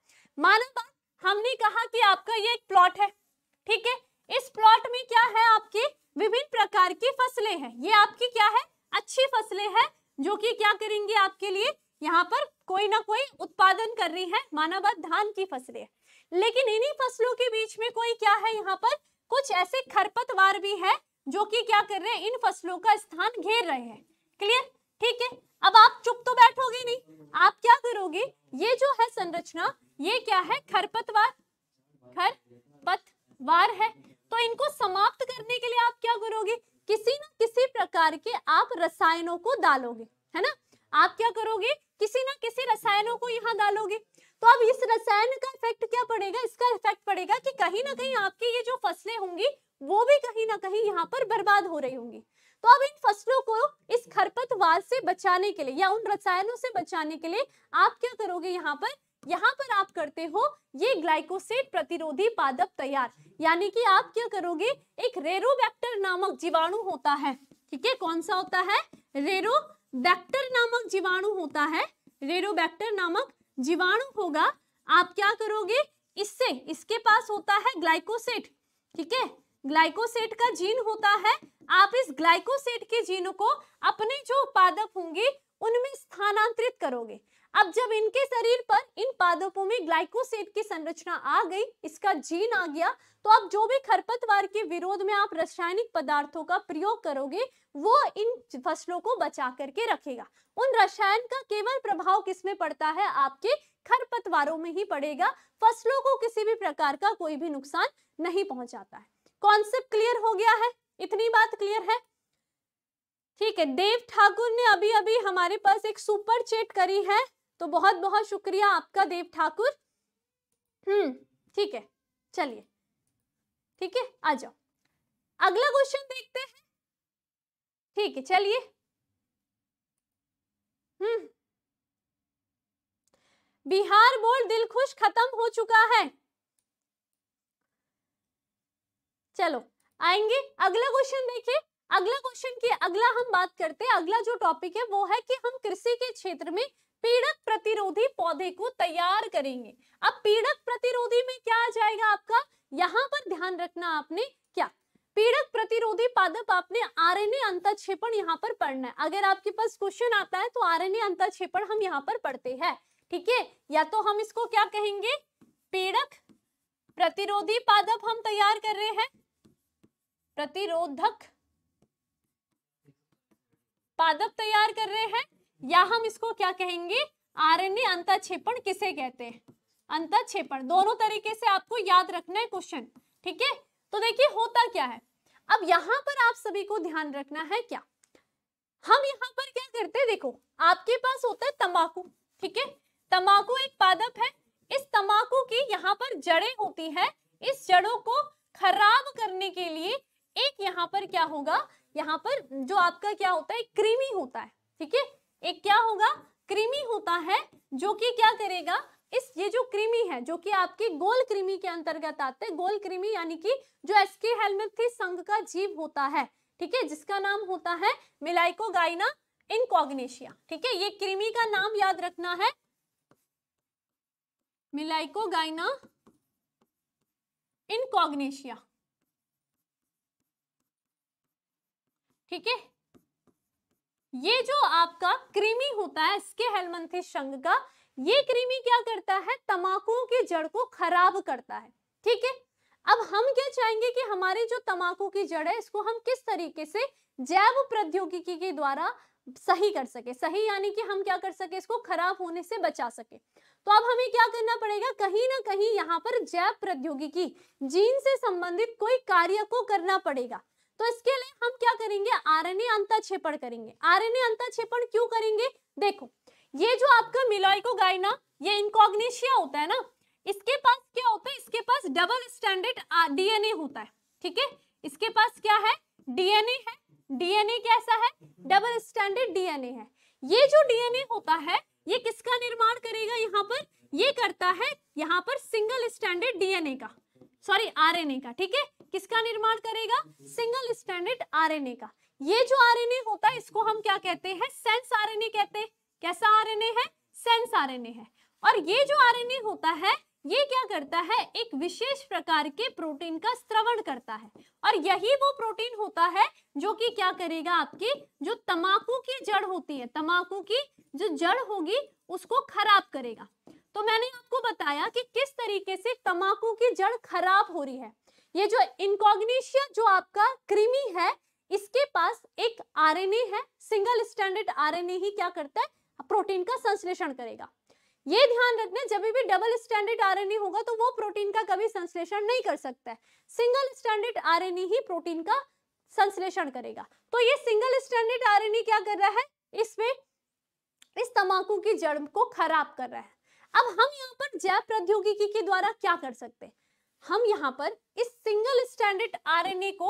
मानव हमने कहा कि आपका ये एक प्लॉट है ठीक है इस प्लॉट में क्या है आपके विभिन्न प्रकार की फसलें हैं ये आपकी क्या है अच्छी फसलें हैं जो कि क्या करेंगे आपके लिए यहाँ पर कोई ना कोई उत्पादन कर रही है माना बात धान की फसलें लेकिन इन्हीं फसलों के बीच में कोई क्या है यहाँ पर कुछ ऐसे खरपतवार भी है जो कि क्या कर रहे हैं इन फसलों का स्थान घेर रहे हैं क्लियर ठीक है अब आप चुप तो बैठोगे नहीं आप क्या करोगे ये जो है संरचना ये क्या है खरपतवार खर पतवार है तो इनको समाप्त करने के लिए आप क्या करोगे किसी ना किसी प्रकार के आप रसायनों को डालोगे है ना आप क्या करोगे किसी ना किसी रसायनों को यहाँ डालोगे तो अब इस रसायन का इफेक्ट क्या पड़ेगा इसका इफेक्ट पड़ेगा कि कहीं ना कहीं आपकी ये जो फसलें होंगी वो भी कहीं ना कहीं यहाँ पर बर्बाद हो रही होंगी तो अब इन फसलों को इस खरपतवार से बचाने के लिए या उन रसायनों से बचाने के लिए आप क्या करोगे यहाँ पर यहाँ पर आप करते हो ये ग्लाइकोसेट प्रतिरोधी पादप तैयार यानी कि आप क्या करोगे एक रेरोबैक्टर नामक जीवाणु होता है ठीक है कौन सा होता है रेरोबैक्टर नामक जीवाणु होता है रेरोबैक्टर नामक जीवाणु होगा आप क्या करोगे इससे इसके पास होता है ग्लाइकोसेट ठीक है ग्लाइकोसेट का जीन होता है आप इस ग्लाइकोसेट के जीनों को अपने जो पादप होंगे उनमें स्थानांतरित करोगे अब जब इनके शरीर पर इन पादपों में ग्लाइकोसेट की संरचना आ गई इसका जीन आ गया तो आप जो भी खरपतवार के विरोध में आप रासायनिक पदार्थों का प्रयोग करोगे वो इन फसलों को बचा करके रखेगा उन रसायन का केवल प्रभाव किसमें पड़ता है आपके खरपतवारों में ही पड़ेगा फसलों को किसी भी प्रकार का कोई भी नुकसान नहीं पहुंचाता है कॉन्सेप्ट क्लियर हो गया है इतनी बात क्लियर है ठीक है देव ठाकुर ने अभी अभी हमारे पास एक सुपर चेट करी है तो बहुत बहुत शुक्रिया आपका देव ठाकुर हम्म ठीक है चलिए ठीक है आ जाओ अगला क्वेश्चन देखते हैं ठीक है चलिए हम्म बिहार बोर्ड दिल खुश खत्म हो चुका है चलो आएंगे अगला क्वेश्चन देखिए अगला क्वेश्चन की अगला हम बात करते हैं अगला जो टॉपिक है वो है कि हम कृषि के क्षेत्र में पीड़क प्रतिरोधी पौधे को तैयार करेंगे अब पीड़क प्रतिरोधी में क्या आ जाएगा आपका यहाँ पर ध्यान रखना आपने क्या पीड़क प्रतिरोधी पादप आपने आरएनए अंतक्षेपण यहाँ पर पढ़ना है अगर आपके पास क्वेश्चन आता है तो आरएनए अंतक्षेपण हम यहाँ पर पढ़ते हैं ठीक है या तो हम इसको क्या कहेंगे पीड़क प्रतिरोधी पादप हम तैयार कर रहे हैं प्रतिरोधक पादप तैयार कर रहे हैं या हम इसको क्या कहेंगे आरएनए अंतक्षेपण किसे कहते हैं अंतक्षेपण दोनों तरीके से आपको याद रखना है क्वेश्चन ठीक है तो देखिए होता क्या है अब यहाँ पर आप सभी को ध्यान रखना है क्या हम यहाँ पर क्या करते हैं देखो आपके पास होता है तंबाकू ठीक है तंबाकू एक पादप है इस तंबाकू की यहाँ पर जड़ें होती है इस जड़ों को खराब करने के लिए एक यहाँ पर क्या होगा यहाँ पर जो आपका क्या होता है क्रीमी होता है ठीक है एक क्या होगा क्रीमी होता है जो कि क्या करेगा इस ये जो क्रीमी है जो कि आपके गोल क्रीमी के अंतर्गत आते हैं गोल क्रीमी यानी कि जो एसके हेलमिथी संघ का जीव होता है ठीक है जिसका नाम होता है मिलाइको गाइना इनकॉग्नेशिया ठीक है ये क्रीमी का नाम याद रखना है मिलाइको गाइना इनकॉग्नेशिया ठीक है ये जो आपका कृमि होता है इसके हेलमंथी शंग का ये कृमि क्या करता है तमाकुओं की जड़ को खराब करता है ठीक है अब हम क्या चाहेंगे कि हमारी जो तमाकू की जड़ है इसको हम किस तरीके से जैव प्रौद्योगिकी के द्वारा सही कर सके सही यानी कि हम क्या कर सके इसको खराब होने से बचा सके तो अब हमें क्या करना पड़ेगा कहीं ना कहीं यहाँ पर जैव प्रौद्योगिकी जीन से संबंधित कोई कार्य को करना पड़ेगा तो इसके लिए हम क्या करेंगे आरएनए अंतक्षेपण करेंगे आरएनए अंतक्षेपण क्यों करेंगे देखो ये जो आपका मिलोइको मिलोइकोगाइना ये इनकॉग्निशिया होता है ना इसके पास क्या होता है इसके पास डबल स्टैंडर्ड डीएनए होता है ठीक है इसके पास क्या है डीएनए है डीएनए कैसा है डबल स्टैंडर्ड डीएनए है ये जो डीएनए होता है ये किसका निर्माण करेगा यहाँ पर ये करता है यहाँ पर सिंगल स्टैंडर्ड डीएनए का सॉरी आरएनए का ठीक है किसका निर्माण करेगा सिंगल स्टैंडर्ड आरएनए का ये जो आरएनए होता है इसको हम क्या कहते हैं सेंस आरएनए कहते हैं कैसा आरएनए है सेंस आरएनए है और ये जो आरएनए होता है ये क्या करता है एक विशेष प्रकार के प्रोटीन का स्त्रवण करता है और यही वो प्रोटीन होता है जो कि क्या करेगा आपकी जो तमाकू की जड़ होती है तमाकू की जो जड़ होगी उसको खराब करेगा तो मैंने आपको बताया कि किस तरीके से तमाकू की जड़ खराब हो रही है ये जो इनकॉग्निशिया जो आपका क्रिमी है इसके पास एक आरएनए है सिंगल स्टैंडर्ड आरएनए ही क्या करता है प्रोटीन का संश्लेषण करेगा ये ध्यान रखना जब भी डबल स्टैंडर्ड आरएनए होगा तो वो प्रोटीन का कभी संश्लेषण नहीं कर सकता है सिंगल स्टैंडर्ड आरएनए ही प्रोटीन का संश्लेषण करेगा तो ये सिंगल स्टैंडर्ड आरएनए क्या कर रहा है इसमें इस तमाकू की जड़ को खराब कर रहा है अब हम यहाँ पर जैव प्रौद्योगिकी के द्वारा क्या कर सकते हैं हम यहाँ पर इस सिंगल स्टैंडर्ड आरएनए को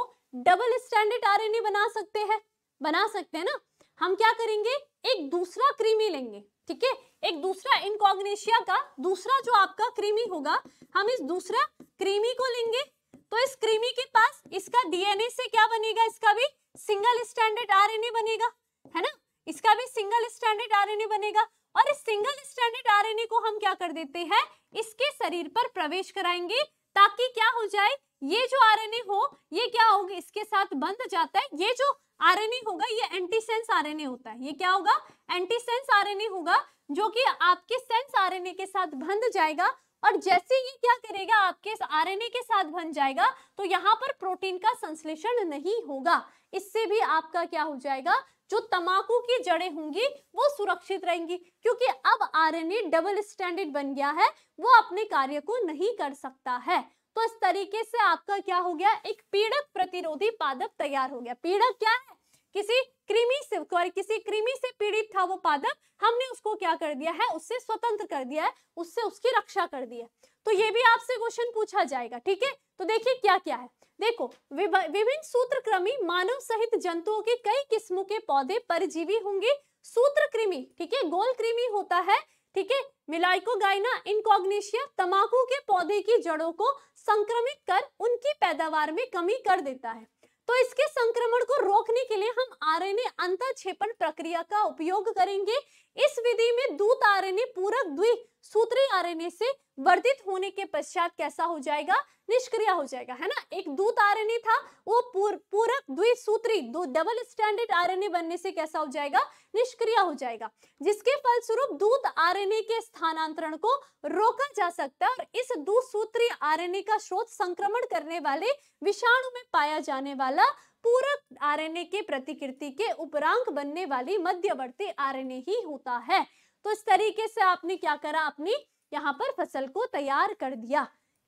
डबल स्टैंडर्ड आरएनए बना सकते हैं बना सकते हैं ना हम क्या करेंगे एक दूसरा क्रीमी लेंगे ठीक है एक दूसरा इनकॉग्नेशिया का दूसरा जो आपका क्रीमी होगा हम इस दूसरा क्रीमी को लेंगे तो इस क्रीमी के पास इसका डीएनए से क्या बनेगा इसका भी सिंगल स्टैंडर्ड आरएनए बनेगा है ना इसका भी सिंगल स्टैंडर्ड आरएनए बनेगा और इस सिंगल स्टैंडर्ड आरएनए को हम क्या कर देते हैं इसके शरीर पर प्रवेश कराएंगे ताकि क्या हो जाए ये जो आरएनए हो ये क्या होगा इसके साथ बंध जाता है ये जो आरएनए होगा ये एंटीसेंस आरएनए होता है ये क्या होगा एंटीसेंस आरएनए होगा जो कि आपके सेंस आरएनए के साथ बंध जाएगा और जैसे ये क्या करेगा आपके आरएनए के साथ बन जाएगा तो यहाँ पर प्रोटीन का संश्लेषण नहीं होगा इससे भी आपका क्या हो जाएगा जो तमाकू की जड़ें होंगी वो सुरक्षित रहेंगी क्योंकि अब आरएनए डबल स्टैंडर्ड बन गया है वो अपने कार्य को नहीं कर सकता है तो इस तरीके से आपका क्या हो गया एक पीड़क प्रतिरोधी पादप तैयार हो गया पीड़क क्या है किसी कृमि से सॉरी किसी कृमि से पीड़ित था वो पादप हमने उसको क्या कर दिया है उससे स्वतंत्र कर दिया है उससे उसकी रक्षा कर दी है तो ये भी आपसे क्वेश्चन पूछा जाएगा ठीक है तो देखिए क्या क्या है देखो विभिन्न सूत्रकृमि मानव सहित जंतुओं के कई किस्मों के पौधे परजीवी होंगे सूत्रकृमि ठीक है गोल कृमि होता है ठीक है मिलाइकोगाइना इनकॉग्निशिया तमाकू के पौधे की जड़ों को संक्रमित कर उनकी पैदावार में कमी कर देता है तो इसके संक्रमण को रोकने के लिए हम आरएनए अंतःक्षेपण प्रक्रिया का उपयोग करेंगे इस विधि में दूत आरएनए पूरक द्वि सूत्री आरएनए से वर्धित होने के पश्चात कैसा हो जाएगा निष्क्रिय हो जाएगा है ना एक दूत आरएनए था वो पूर, पूरक द्वि सूत्री दो डबल स्टैंडर्ड आरएनए बनने से कैसा हो जाएगा निष्क्रिय हो जाएगा जिसके फलस्वरूप दूत आरएनए के स्थानांतरण को रोका जा सकता है और इस दूसूत्री आरएनए का स्रोत संक्रमण करने वाले विषाणु में पाया जाने वाला पूरक आरएनए के प्रतिकृति के उपरांक बनने वाली मध्यवर्ती आरएनए ही होता है तो इस तरीके से आपने क्या करा अपनी यहाँ पर फसल को तैयार कर दिया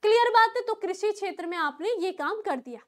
क्लियर बात है तो कृषि क्षेत्र में आपने ये काम कर दिया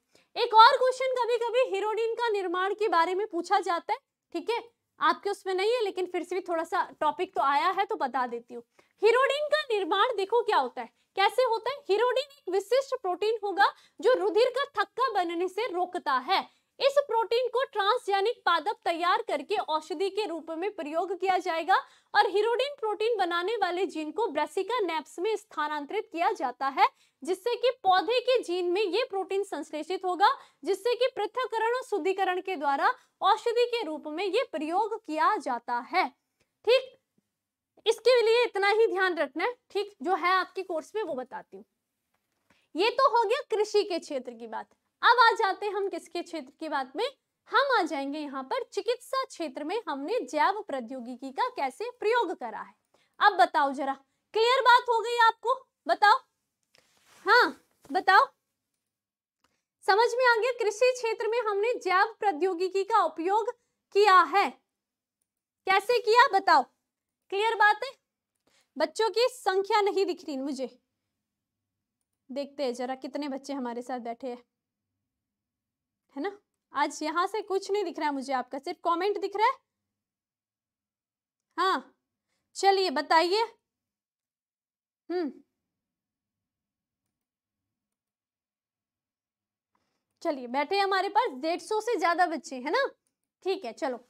एक और क्वेश्चन कभी कभी हीरोडीन का निर्माण के बारे में पूछा जाता है ठीक है आपके उसमें नहीं है लेकिन फिर से भी थोड़ा सा टॉपिक तो आया है तो बता देती हूँ हीरोडीन का निर्माण देखो क्या होता है कैसे होता है हिरोडिन एक विशिष्ट प्रोटीन होगा जो रुधिर का थक्का बनने से रोकता है इस प्रोटीन को ट्रांसजेनिक पादप तैयार करके औषधि के रूप में प्रयोग किया जाएगा और हिरोडिन प्रोटीन बनाने वाले जीन को ब्रेसिका नेप्स में स्थानांतरित किया जाता है जिससे कि पौधे के जीन में ये प्रोटीन संश्लेषित होगा जिससे कि पृथककरण और शुद्धिकरण के द्वारा औषधि के रूप में ये प्रयोग किया जाता है ठीक इसके लिए इतना ही ध्यान रखना है ठीक जो है आपके कोर्स में वो बताती हूँ ये तो हो गया कृषि के क्षेत्र की बात अब आ जाते हैं हम किसके क्षेत्र की बात में हम आ जाएंगे यहाँ पर चिकित्सा क्षेत्र में हमने जैव प्रौद्योगिकी का कैसे प्रयोग करा है अब बताओ जरा क्लियर बात हो गई आपको बताओ हाँ बताओ समझ में आ गया कृषि क्षेत्र में हमने जैव प्रौद्योगिकी का उपयोग किया है कैसे किया बताओ क्लियर बात है बच्चों की संख्या नहीं दिख रही मुझे देखते हैं जरा कितने बच्चे हमारे साथ बैठे हैं है ना आज यहां से कुछ नहीं दिख रहा मुझे आपका सिर्फ कमेंट दिख रहा है हाँ चलिए बताइए हम्म चलिए बैठे हमारे पास डेढ़ सौ से ज्यादा बच्चे है ना ठीक है चलो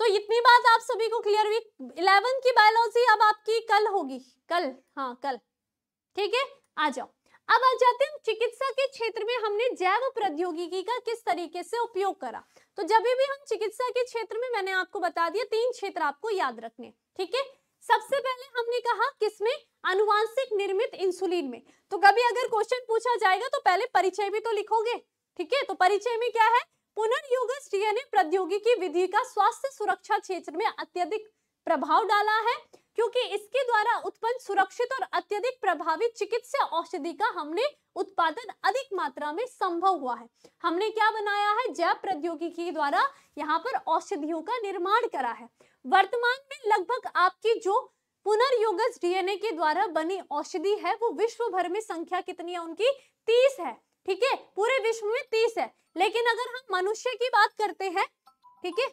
तो इतनी बात आप सभी को क्लियर हुई इलेवन की बायोलॉजी अब आपकी कल होगी कल हाँ कल ठीक है आ जाओ अब आ जाते हैं चिकित्सा के क्षेत्र में हमने जैव प्रौद्योगिकी का किस तरीके से उपयोग करा तो जब भी हम चिकित्सा के क्षेत्र में मैंने आपको बता दिया तीन क्षेत्र आपको याद रखने ठीक है सबसे पहले हमने कहा किसमें अनुवांशिक निर्मित इंसुलिन में तो कभी अगर क्वेश्चन पूछा जाएगा तो पहले परिचय भी तो लिखोगे ठीक है तो परिचय में क्या है पुनर्युगज डीएनए प्रौद्योगिकी विधि का स्वास्थ्य सुरक्षा क्षेत्र में अत्यधिक प्रभाव डाला है क्योंकि इसके द्वारा उत्पन्न सुरक्षित और अत्यधिक प्रभावी चिकित्सा औषधि का हमने उत्पादन अधिक मात्रा में संभव हुआ है हमने क्या बनाया है जैव प्रौद्योगिकी द्वारा यहाँ पर औषधियों का निर्माण करा है वर्तमान में लगभग आपकी जो पुनर्योगस डीएनए के द्वारा बनी औषधि है वो विश्व भर में संख्या कितनी है उनकी तीस है ठीक है पूरे विश्व में तीस है लेकिन अगर हम मनुष्य की बात करते हैं ठीक है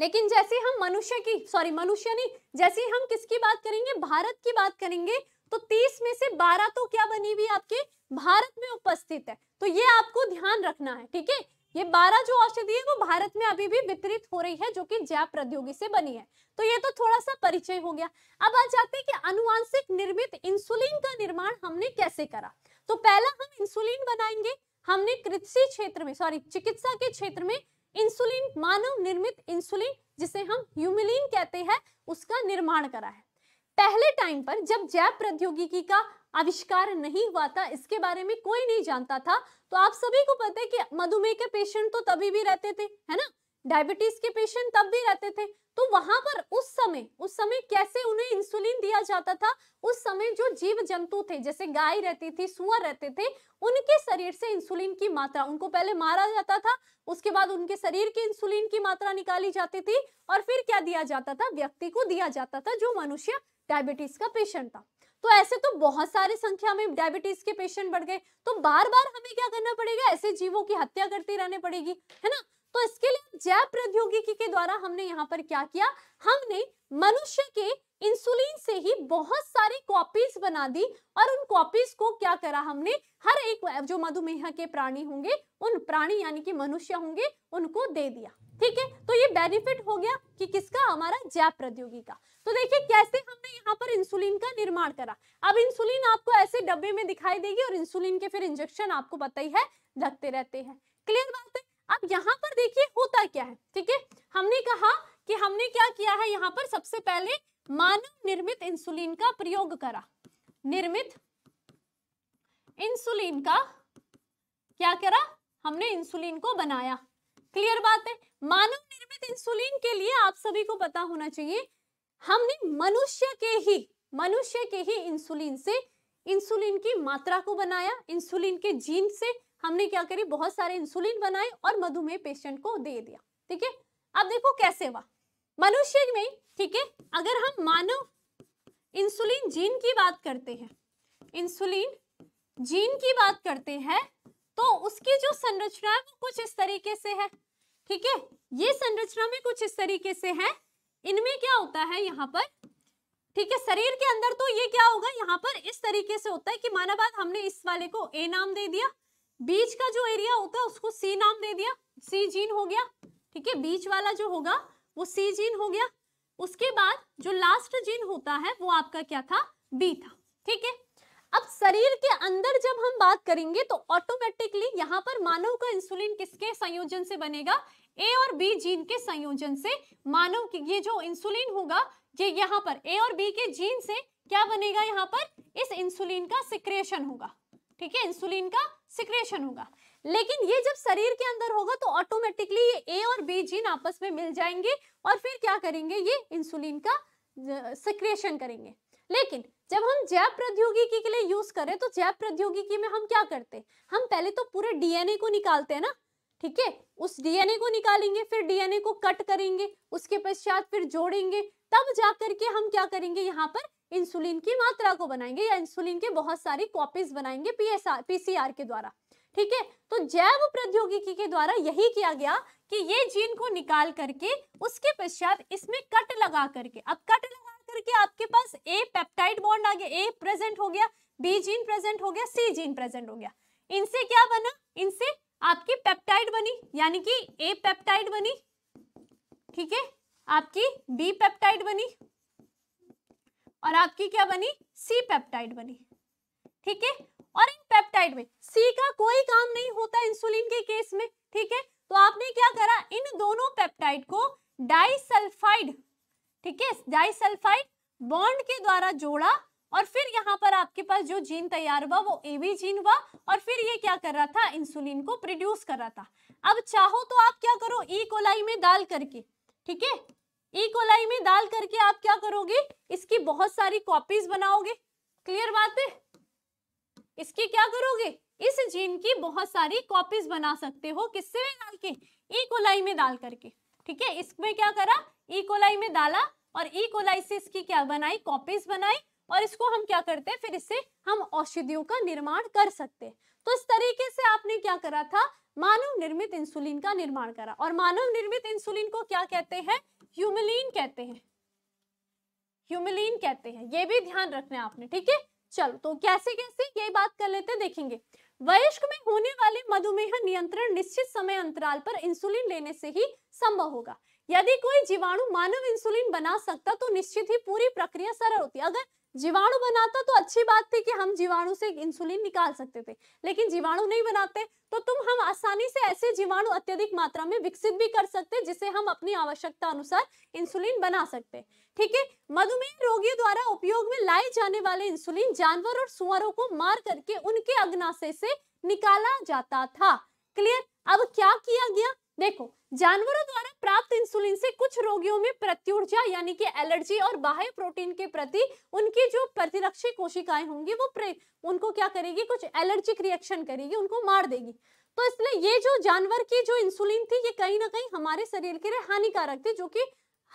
लेकिन जैसे हम मनुष्य की सॉरी मनुष्य नहीं जैसे हम किसकी बात करेंगे भारत की बात करेंगे तो तीस में से बारह तो क्या बनी हुई आपके भारत में उपस्थित है तो ये आपको ध्यान रखना है ठीक है ये बारह जो औषधि है वो भारत में अभी भी वितरित हो रही है जो कि जैव प्रौद्योगिकी से बनी है तो ये तो थोड़ा सा परिचय हो गया अब आ जाते हैं कि अनुवांशिक निर्मित इंसुलिन का निर्माण हमने कैसे करा तो पहला हम इंसुलिन बनाएंगे हमने कृषि क्षेत्र में सॉरी चिकित्सा के क्षेत्र में इंसुलिन मानव निर्मित इंसुलिन जिसे हम ह्यूमिलिन कहते हैं उसका निर्माण करा है पहले टाइम पर जब जैव प्रौद्योगिकी का आविष्कार नहीं हुआ था इसके बारे में कोई नहीं जानता था तो आप सभी को पता है कि मधुमेह के पेशेंट तो तभी भी रहते थे है ना डायबिटीज के पेशेंट तब भी रहते थे तो वहां पर उस समय उस समय कैसे उन्हें इंसुलिन दिया जाता था उस समय जो जीव जंतु थे जैसे गाय रहती थी सुअर रहते थे उनके शरीर से इंसुलिन की मात्रा उनको पहले मारा जाता था उसके बाद उनके शरीर की इंसुलिन की मात्रा निकाली जाती थी और फिर क्या दिया जाता था व्यक्ति को दिया जाता था जो मनुष्य डायबिटीज का पेशेंट था तो ऐसे तो बहुत सारी संख्या में डायबिटीज के पेशेंट बढ़ गए तो बार बार हमें क्या करना पड़ेगा ऐसे जीवों की हत्या करती रहने पड़ेगी है ना तो इसके लिए जैव प्रौद्योगिकी के द्वारा हमने यहाँ पर क्या किया हमने मनुष्य के इंसुलिन से ही बहुत सारी कॉपीज बना दी और उन कॉपीज को क्या करा हमने हर एक जो मधुमेह के प्राणी होंगे उन प्राणी यानी कि मनुष्य होंगे उनको दे दिया ठीक है तो ये बेनिफिट हो गया कि किसका हमारा जैव प्रौद्योगिकी का तो देखिए कैसे हमने यहाँ पर इंसुलिन का निर्माण करा अब इंसुलिन आपको ऐसे डब्बे में दिखाई देगी और इंसुलिन के फिर इंजेक्शन आपको पता ही है लगते रहते हैं क्लियर बात है अब यहाँ पर देखिए होता क्या है ठीक है हमने कहा कि हमने क्या किया है यहाँ पर सबसे पहले मानव निर्मित इंसुलिन का प्रयोग करा निर्मित इंसुलिन का क्या करा हमने इंसुलिन को बनाया क्लियर बात है मानव निर्मित इंसुलिन के लिए आप सभी को पता होना चाहिए हमने मनुष्य के ही मनुष्य के ही इंसुलिन से इंसुलिन की मात्रा को बनाया इंसुलिन के जीन से हमने क्या करी बहुत सारे इंसुलिन बनाए और मधुमेह पेशेंट को दे दिया ठीक है अब देखो कैसे हुआ मनुष्य में ठीक है अगर हम मानव इंसुलिन जीन की बात करते हैं इंसुलिन जीन की बात करते हैं तो उसकी जो संरचना है वो कुछ इस तरीके से है ठीक है ये संरचना में कुछ इस तरीके से है इनमें क्या होता है यहाँ पर ठीक है शरीर के अंदर तो ये क्या होगा यहाँ पर इस तरीके से होता है कि माना बात हमने इस वाले को ए नाम दे दिया बीच का जो एरिया होता है उसको सी नाम दे दिया सी जीन हो गया ठीक है बीच वाला जो होगा वो सी जीन हो गया उसके बाद जो लास्ट जीन होता है वो आपका क्या था बी था ठीक है अब शरीर के अंदर जब हम बात करेंगे तो ऑटोमेटिकली यहाँ पर मानव का इंसुलिन किसके संयोजन से बनेगा ए और बी जीन के संयोजन से मानव की ये जो इंसुलिन होगा ये यहाँ पर ए और बी के जीन से क्या बनेगा यहाँ पर इस इंसुलिन का सिक्रेशन होगा ठीक है इंसुलिन का सिक्रेशन होगा लेकिन ये जब शरीर के अंदर होगा तो ऑटोमेटिकली ये ए और बी जीन आपस में मिल जाएंगे और फिर क्या करेंगे ये इंसुलिन का सिक्रेशन करेंगे लेकिन जब हम जैव प्रौद्योगिकी के लिए यूज करें तो जैव प्रौद्योगिकी में हम क्या करते हम पहले तो पूरे डीएनए को निकालते हैं ना ठीक है उस डीएनए को निकालेंगे फिर डीएनए को कट करेंगे उसके पश्चात फिर जोड़ेंगे तब जाकर के हम क्या करेंगे यहाँ पर इंसुलिन की मात्रा को बनाएंगे या इंसुलिन के बहुत सारी कॉपीज बनाएंगे पीएसआर पीसीआर के द्वारा ठीक है तो जैव प्रौद्योगिकी के द्वारा यही किया गया कि ये जीन को निकाल करके उसके पश्चात इसमें कट लगा करके अब कट लगा करके आपके पास ए पेप्टाइड बॉन्ड आ गया ए प्रेजेंट हो गया बी जीन प्रेजेंट हो गया सी जीन प्रेजेंट हो गया इनसे क्या बना इनसे आपकी पेप्टाइड बनी यानी कि ए पेप्टाइड बनी ठीक है आपकी बी पेप्टाइड बनी और आपकी क्या बनी सी पेप्टाइड बनी ठीक है और इन पेप्टाइड में सी का कोई काम नहीं होता इंसुलिन के केस में ठीक है तो आपने क्या करा इन दोनों पेप्टाइड को डाइसल्फाइड ठीक है डाइसल्फाइड बॉन्ड के द्वारा जोड़ा और फिर यहाँ पर आपके पास जो जीन तैयार हुआ वो एवी जीन हुआ और फिर ये क्या कर रहा था इंसुलिन को प्रोड्यूस कर रहा था अब चाहो तो आप क्या करो ई e कोलाई में डाल करके ठीक है ई कोलाई में डाल करके आप क्या करोगे इसकी बहुत सारी कॉपीज बनाओगे क्लियर बात है इसकी क्या करोगे इस जीन की बहुत सारी कॉपीज बना सकते हो किससे में डाल के ई कोलाई में डाल करके ठीक है इसमें क्या करा ई कोलाई में डाला और ई कोलाई से इसकी क्या बनाई कॉपीज बनाई और इसको हम क्या करते हैं फिर इससे हम औषधियों का निर्माण कर सकते हैं तो इस तरीके से आपने क्या करा था मानव निर्मित इंसुलिन का निर्माण करा और मानव निर्मित इंसुलिन को क्या कहते हैं ह्यूमिलीन कहते हैं ह्यूमिलीन कहते हैं ये भी ध्यान रखना है आपने ठीक है चलो तो कैसे कैसे ये बात कर लेते हैं देखेंगे वयस्क में होने वाले मधुमेह नियंत्रण निश्चित समय अंतराल पर इंसुलिन लेने से ही संभव होगा यदि कोई जीवाणु मानव इंसुलिन बना सकता तो निश्चित ही पूरी प्रक्रिया सरल होती अगर जीवाणु बनाता तो अच्छी बात थी कि हम जीवाणु से इंसुलिन निकाल सकते थे लेकिन जीवाणु नहीं बनाते तो तुम हम आसानी से ऐसे जीवाणु अत्यधिक मात्रा में विकसित भी कर सकते जिसे हम अपनी आवश्यकता अनुसार इंसुलिन बना सकते ठीक है मधुमेह रोगियों द्वारा उपयोग में लाए जाने वाले इंसुलिन जानवर और सुअरों को मार करके उनके अग्नाशय से निकाला जाता था क्लियर अब क्या किया गया देखो जानवरों द्वारा प्राप्त इंसुलिन से कुछ रोगियों में प्रत्युर्जा यानी कि एलर्जी और बाह्य प्रोटीन के प्रति उनकी जो प्रतिरक्षी कोशिकाएं होंगी वो उनको क्या करेगी कुछ एलर्जिक रिएक्शन करेगी उनको मार देगी तो इसलिए ये जो जानवर की जो इंसुलिन थी ये कहीं ना कहीं हमारे शरीर के लिए हानिकारक थी जो कि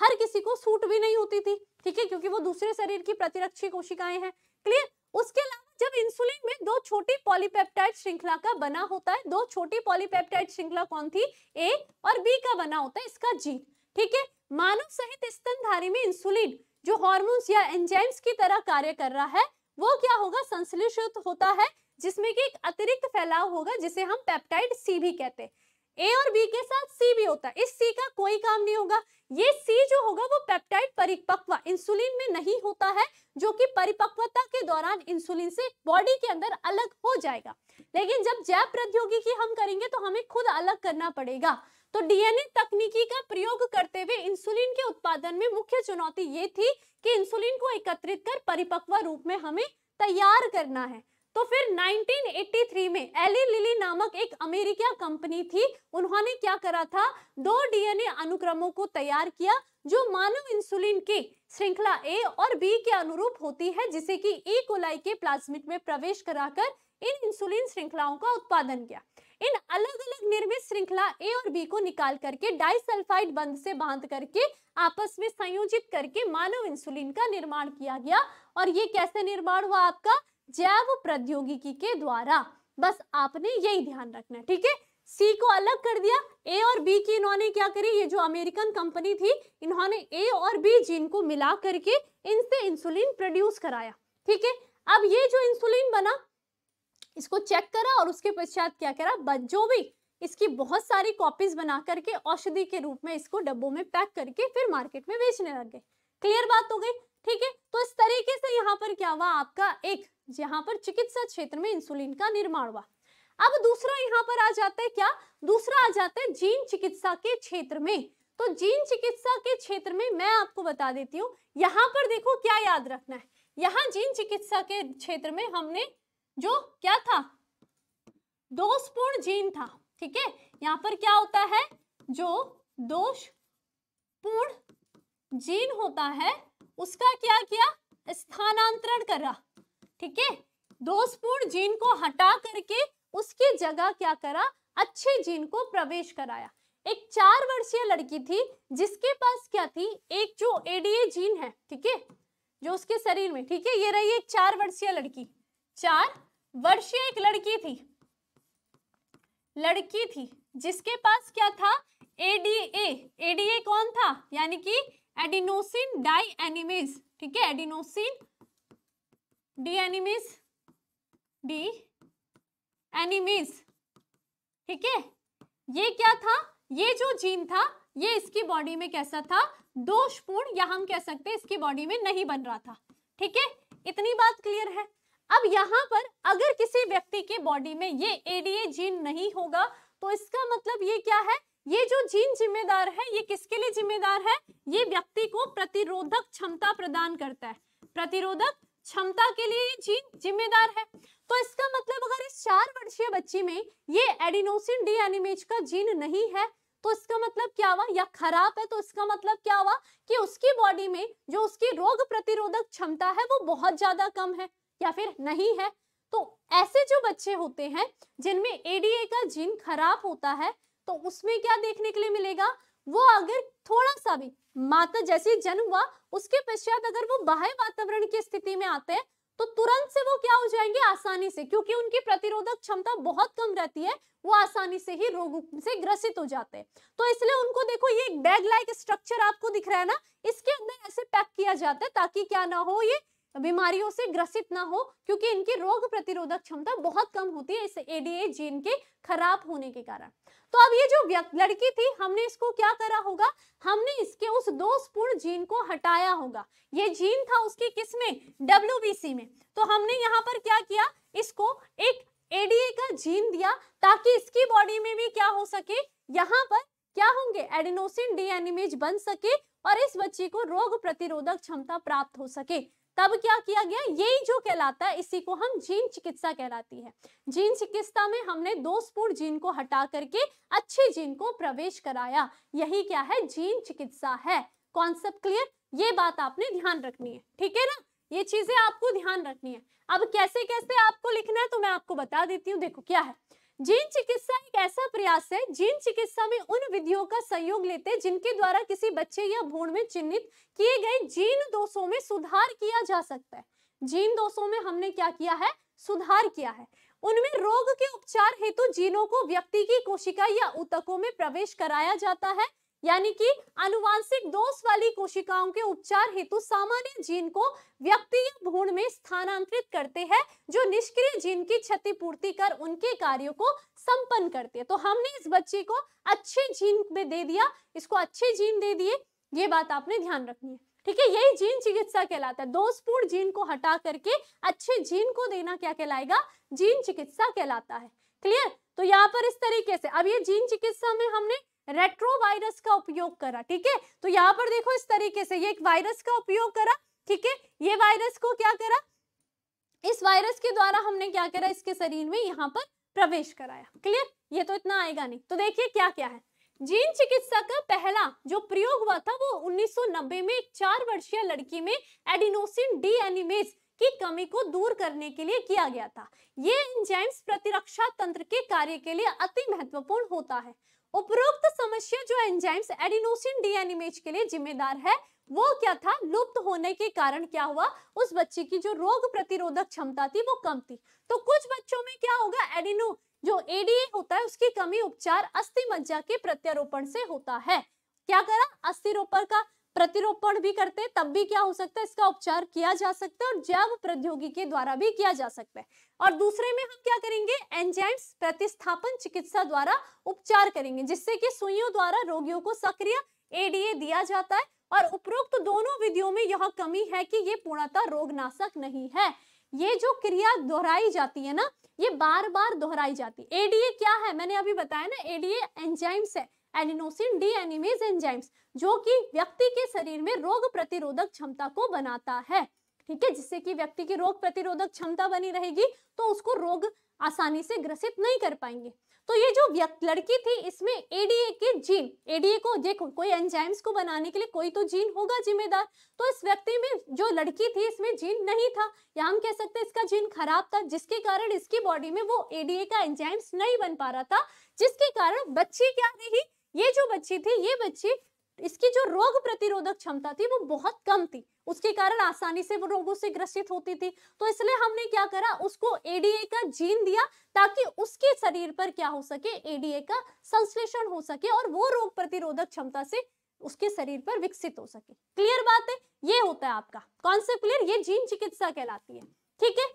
हर किसी को सूट भी नहीं होती थी ठीक है क्योंकि वो दूसरे शरीर की प्रतिरक्षी कोशिकाएं हैं क्लियर उसके अलावा जब इंसुलिन में दो छोटी पॉलीपेप्टाइड श्रृंखला का बना होता है दो छोटी पॉलीपेप्टाइड श्रृंखला कौन थी ए और बी का बना होता है इसका जीन ठीक है मानव सहित स्तनधारी में इंसुलिन जो हॉर्मोन्स या एंजाइम्स की तरह कार्य कर रहा है वो क्या होगा संश्लेषित होता है जिसमें कि एक अतिरिक्त फैलाव होगा जिसे हम पेप्टाइड सी भी कहते हैं ए और बी के साथ सी भी होता है इस सी का कोई काम नहीं होगा ये सी जो होगा वो पेप्टाइड परिपक्व इंसुलिन में नहीं होता है जो कि परिपक्वता के दौरान इंसुलिन से बॉडी के अंदर अलग हो जाएगा लेकिन जब जैव प्रौद्योगिकी हम करेंगे तो हमें खुद अलग करना पड़ेगा तो डीएनए तकनीकी का प्रयोग करते हुए इंसुलिन के उत्पादन में मुख्य चुनौती ये थी कि इंसुलिन को एकत्रित कर परिपक्व रूप में हमें तैयार करना है तो फिर 1983 में एली लिली नामक एक अमेरिका कंपनी थी उन्होंने क्या करा था दो डीएनए अनुक्रमों को तैयार किया जो मानव इंसुलिन के श्रृंखला ए और बी के अनुरूप होती है जिसे कि ई e. कोलाई के प्लाज्मिक में प्रवेश कराकर इन इंसुलिन श्रृंखलाओं का उत्पादन किया इन अलग अलग निर्मित श्रृंखला ए और बी को निकाल करके डाइसल्फाइड बंध से बांध करके आपस में संयोजित करके मानव इंसुलिन का निर्माण किया गया और ये कैसे निर्माण हुआ आपका जैव प्रौद्योगिकी के द्वारा बस आपने यही ध्यान रखना ठीक है सी को अलग कर दिया ए और बी की इन्होंने क्या करी ये जो अमेरिकन कंपनी थी इन्होंने ए और बी जीन को मिला करके इनसे इंसुलिन प्रोड्यूस कराया ठीक है अब ये जो इंसुलिन बना इसको चेक करा और उसके पश्चात क्या करा बच्चों भी इसकी बहुत सारी कॉपीज बना करके औषधि के रूप में इसको डब्बों में पैक करके फिर मार्केट में बेचने लग गए क्लियर बात हो गई ठीक है तो इस तरीके से यहाँ पर क्या हुआ आपका एक यहाँ पर चिकित्सा क्षेत्र में इंसुलिन का निर्माण हुआ अब दूसरा यहाँ पर आ जाता है क्या दूसरा आ जाता है जीन चिकित्सा के क्षेत्र में तो जीन चिकित्सा के क्षेत्र में मैं आपको बता देती हूँ यहाँ पर देखो क्या याद रखना है यहाँ जीन चिकित्सा के क्षेत्र में हमने जो क्या था दोषपूर्ण जीन था ठीक है यहाँ पर क्या होता है जो दोषपूर्ण जीन होता है उसका क्या किया स्थानांतरण करा ठीक है दोषपूर्ण जीन को हटा करके उसकी जगह क्या करा अच्छे जीन को प्रवेश कराया एक चार वर्षीय लड़की थी जिसके पास क्या थी एक जो एडीए जीन है ठीक है जो उसके शरीर में ठीक है ये रही एक चार वर्षीय लड़की चार वर्षीय एक लड़की थी लड़की थी जिसके पास क्या था एडीए एडीए कौन था यानी कि एडिनोसिन डाई एनिमेज ठीक है adenosine deaminase deaminase ठीक है ये क्या था ये जो जीन था ये इसकी बॉडी में कैसा था दोषपूर्ण या हम कह सकते हैं इसकी बॉडी में नहीं बन रहा था ठीक है इतनी बात क्लियर है अब यहां पर अगर किसी व्यक्ति के बॉडी में ये एडीए जीन नहीं होगा तो इसका मतलब ये क्या है ये जो जीन जिम्मेदार है ये किसके लिए जिम्मेदार है ये व्यक्ति को प्रतिरोधक क्षमता प्रदान करता है प्रतिरोधक क्षमता के लिए ये जीन जिम्मेदार है तो इसका मतलब अगर इस चार वर्षीय बच्ची में ये एडिनोसिन डी एनिमेज का जीन नहीं है तो इसका मतलब क्या हुआ या खराब है तो इसका मतलब क्या हुआ कि उसकी बॉडी में जो उसकी रोग प्रतिरोधक क्षमता है वो बहुत ज्यादा कम है या फिर नहीं है तो ऐसे जो बच्चे होते हैं जिनमें एडीए का जीन खराब होता है तो उसमें क्या देखने के लिए मिलेगा वो अगर थोड़ा सा भी माता जैसे जन्म हुआ उसके पश्चात अगर वो बाह्य वातावरण की स्थिति में आते हैं तो तुरंत से वो क्या हो जाएंगे आसानी से क्योंकि उनकी प्रतिरोधक क्षमता बहुत कम रहती है वो आसानी से ही रोग से ग्रसित हो जाते हैं तो इसलिए उनको देखो ये बैग लाइक स्ट्रक्चर आपको दिख रहा है ना इसके अंदर ऐसे पैक किया जाता है ताकि क्या ना हो ये बीमारियों से ग्रसित ना हो क्योंकि इनकी रोग प्रतिरोधक क्षमता बहुत कम होती है इस एडीए जीन के खराब होने के कारण तो अब ये जो लड़की थी हमने इसको क्या करा होगा हमने इसके उस दोषपूर्ण जीन को हटाया होगा ये जीन था उसके किस में डब्ल्यू में तो हमने यहाँ पर क्या किया इसको एक एडीए का जीन दिया ताकि इसकी बॉडी में भी क्या हो सके यहाँ पर क्या होंगे एडिनोसिन डी बन सके और इस बच्ची को रोग प्रतिरोधक क्षमता प्राप्त हो सके तब क्या किया गया यही जो कहलाता है इसी को हम जीन चिकित्सा कहलाती है जीन चिकित्सा में हमने दोषपूर्ण जीन को हटा करके अच्छे जीन को प्रवेश कराया यही क्या है जीन चिकित्सा है कॉन्सेप्ट क्लियर ये बात आपने ध्यान रखनी है ठीक है ना ये चीजें आपको ध्यान रखनी है अब कैसे कैसे आपको लिखना है तो मैं आपको बता देती हूँ देखो क्या है जीन चिकित्सा एक ऐसा प्रयास है जीन चिकित्सा में उन विधियों का संयोग लेते हैं जिनके द्वारा किसी बच्चे या भूण में चिन्हित किए गए जीन दोषों में सुधार किया जा सकता है जीन दोषों में हमने क्या किया है सुधार किया है उनमें रोग के उपचार हेतु जीनों को व्यक्ति की कोशिका या उतकों में प्रवेश कराया जाता है यानी कि अनुवांशिक दोष वाली कोशिकाओं के उपचार हेतु सामान्य जीन को व्यक्ति भ्रूण में स्थानांतरित करते हैं जो निष्क्रिय जीन की क्षतिपूर्ति कर उनके कार्यों को संपन्न करते हैं तो हमने इस बच्चे को अच्छे जीन में दे दिया इसको अच्छे जीन दे दिए ये बात आपने ध्यान रखनी है ठीक है यही जीन चिकित्सा कहलाता है दोषपूर्ण जीन को हटा करके अच्छे जीन को देना क्या कहलाएगा जीन चिकित्सा कहलाता है क्लियर तो यहाँ पर इस तरीके से अब ये जीन चिकित्सा में हमने रेट्रोवायरस का उपयोग करा ठीक है तो यहाँ पर देखो इस तरीके से ये एक वायरस का उपयोग करा ठीक है ये वायरस को क्या करा इस वायरस के द्वारा हमने क्या करा इसके शरीर में यहाँ पर प्रवेश कराया क्लियर ये तो इतना आएगा नहीं तो देखिए क्या क्या है जीन चिकित्सा का पहला जो प्रयोग हुआ था वो 1990 में एक चार वर्षीय लड़की में एडिनोसिन डी एनिमेज की कमी को दूर करने के लिए किया गया था ये इंजाइम्स प्रतिरक्षा तंत्र के कार्य के लिए अति महत्वपूर्ण होता है उपरोक्त समस्या जो एंजाइम्स एडिनोसिन डीएनएमएच के लिए जिम्मेदार है वो क्या था लुप्त होने के कारण क्या हुआ उस बच्चे की जो रोग प्रतिरोधक क्षमता थी वो कम थी तो कुछ बच्चों में क्या होगा एडिनो जो एडीए होता है उसकी कमी उपचार अस्थि मज्जा के प्रत्यारोपण से होता है क्या करा अस्थिरोपण का प्रतिरोपण भी करते हैं तब भी क्या हो सकता है इसका उपचार किया जा सकता है और जैव प्रौद्योगिकी के द्वारा भी किया जा सकता है और दूसरे में हम क्या करेंगे एंजाइम्स प्रतिस्थापन चिकित्सा द्वारा उपचार करेंगे जिससे कि सुइयों द्वारा रोगियों को सक्रिय एडीए दिया जाता है और उपरोक्त तो दोनों विधियों में यह कमी है कि ये पूर्णतः रोगनाशक नहीं है ये जो क्रिया दोहराई जाती है ना ये बार बार दोहराई जाती है एडीए क्या है मैंने अभी बताया ना एडीए एंजाइम्स है एनिनोसिन एनिमेज एंजाइम्स जो कि व्यक्ति के शरीर में रोग प्रतिरोधक क्षमता को बनाता है ठीक है जिससे कि व्यक्ति की रोग प्रतिरोधक क्षमता बनी रहेगी तो उसको रोग आसानी से ग्रसित नहीं कर पाएंगे तो ये जो व्यक्ति लड़की थी इसमें एडीए के जीन एडीए को देखो कोई एंजाइम्स को बनाने के लिए कोई तो जीन होगा जिम्मेदार तो इस व्यक्ति में जो लड़की थी इसमें जीन नहीं था या हम कह सकते इसका जीन खराब था जिसके कारण इसकी बॉडी में वो एडीए का एंजाइम्स नहीं बन पा रहा था जिसके कारण बच्ची क्या रही ये जो बच्ची थी ये बच्ची इसकी जो रोग प्रतिरोधक क्षमता थी वो बहुत कम थी उसके कारण आसानी से वो रोगों से ग्रसित होती थी तो इसलिए हमने क्या करा उसको एडीए का जीन दिया ताकि उसके शरीर पर क्या हो सके एडीए का संश्लेषण हो सके और वो रोग प्रतिरोधक क्षमता से उसके शरीर पर विकसित हो सके क्लियर बात है ये होता है आपका कॉन्सेप्ट क्लियर ये जीन चिकित्सा कहलाती है ठीक है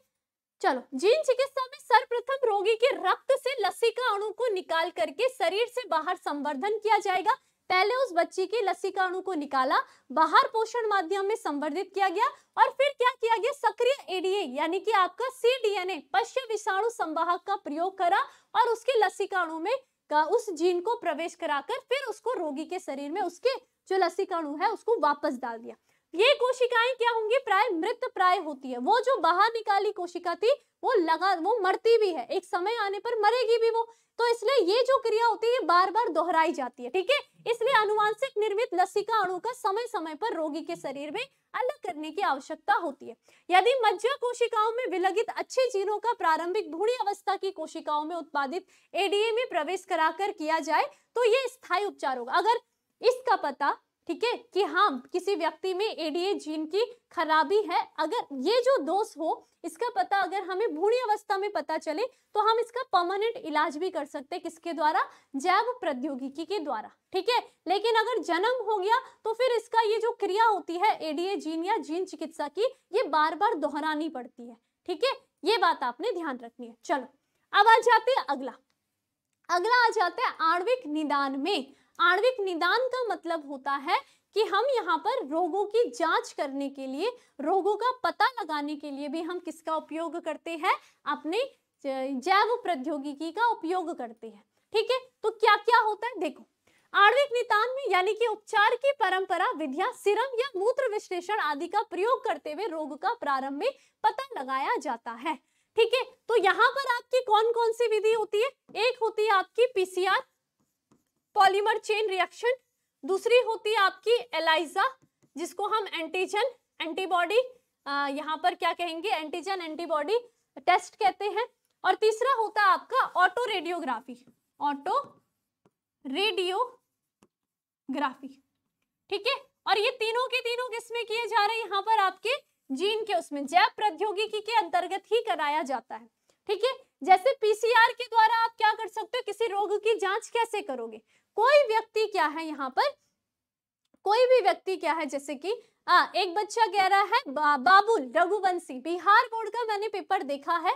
चलो जीन चिकित्सा में सर्वप्रथम रोगी के रक्त से लसिका अणु को निकाल करके शरीर से बाहर संवर्धन किया जाएगा पहले उस बच्ची के लसिका अणु को निकाला बाहर पोषण माध्यम में संवर्धित किया गया और फिर क्या किया गया सक्रिय एडीए यानी कि आपका सी डी सीडीएनए पश्चिम विषाणु संवाहक का प्रयोग करा और उसके लसिका अणु में का उस जीन को प्रवेश कराकर फिर उसको रोगी के शरीर में उसके जो लसिका अणु है उसको वापस डाल दिया ये कोशिकाएं क्या होंगी प्राय मृत प्राय होती है वो जो बाहर निकाली कोशिका थी वो लगा वो मरती भी है एक समय आने पर मरेगी भी वो तो इसलिए ये जो क्रिया होती है बार बार दोहराई जाती है ठीक है इसलिए अनुवांशिक निर्मित लसिका अणु का समय समय पर रोगी के शरीर में अलग करने की आवश्यकता होती है यदि मज्जा कोशिकाओं में विलगित अच्छे जीनों का प्रारंभिक भूढ़ी अवस्था की कोशिकाओं में उत्पादित एडीए में प्रवेश कराकर किया जाए तो ये स्थायी उपचार होगा अगर इसका पता ठीक है कि हाँ किसी व्यक्ति में एडीए जीन की खराबी है अगर ये जो दोष हो इसका पता अगर हमें भूणी अवस्था में पता चले तो हम इसका परमानेंट इलाज भी कर सकते हैं किसके द्वारा जैव प्रौद्योगिकी के द्वारा ठीक है लेकिन अगर जन्म हो गया तो फिर इसका ये जो क्रिया होती है एडीए जीन या जीन चिकित्सा की ये बार बार दोहरानी पड़ती है ठीक है ये बात आपने ध्यान रखनी है चलो अब आ जाते हैं अगला अगला आ जाता है आणविक निदान में आणविक निदान का मतलब होता है कि हम यहाँ पर रोगों की जांच करने के लिए रोगों का पता लगाने के लिए भी हम किसका उपयोग करते हैं अपने जैव प्रौद्योगिकी का उपयोग करते हैं ठीक है तो क्या क्या होता है देखो आणविक निदान में यानी कि उपचार की परंपरा विधिया सिरम या मूत्र विश्लेषण आदि का प्रयोग करते हुए रोग का प्रारंभ में पता लगाया जाता है ठीक है तो यहाँ पर आपकी कौन कौन सी विधि होती है एक होती है आपकी पीसीआर पॉलीमर चेन रिएक्शन दूसरी होती है आपकी एलाइजा जिसको हम एंटीजन एंटीबॉडी यहाँ पर क्या कहेंगे एंटीजन एंटीबॉडी टेस्ट कहते हैं और तीसरा होता है आपका ऑटो रेडियोग्राफी ऑटो रेडियोग्राफी ठीक है और ये तीनों के तीनों किसमें किए जा रहे हैं यहाँ पर आपके जीन के उसमें जैव प्रौद्योगिकी के अंतर्गत ही कराया जाता है ठीक है जैसे पीसीआर के द्वारा आप क्या कर सकते हो किसी रोग की जांच कैसे करोगे कोई व्यक्ति क्या है यहाँ पर कोई भी व्यक्ति क्या है जैसे कि आ, एक बच्चा कह रहा है बा, बाबुल रघुवंशी बिहार बोर्ड का मैंने पेपर देखा है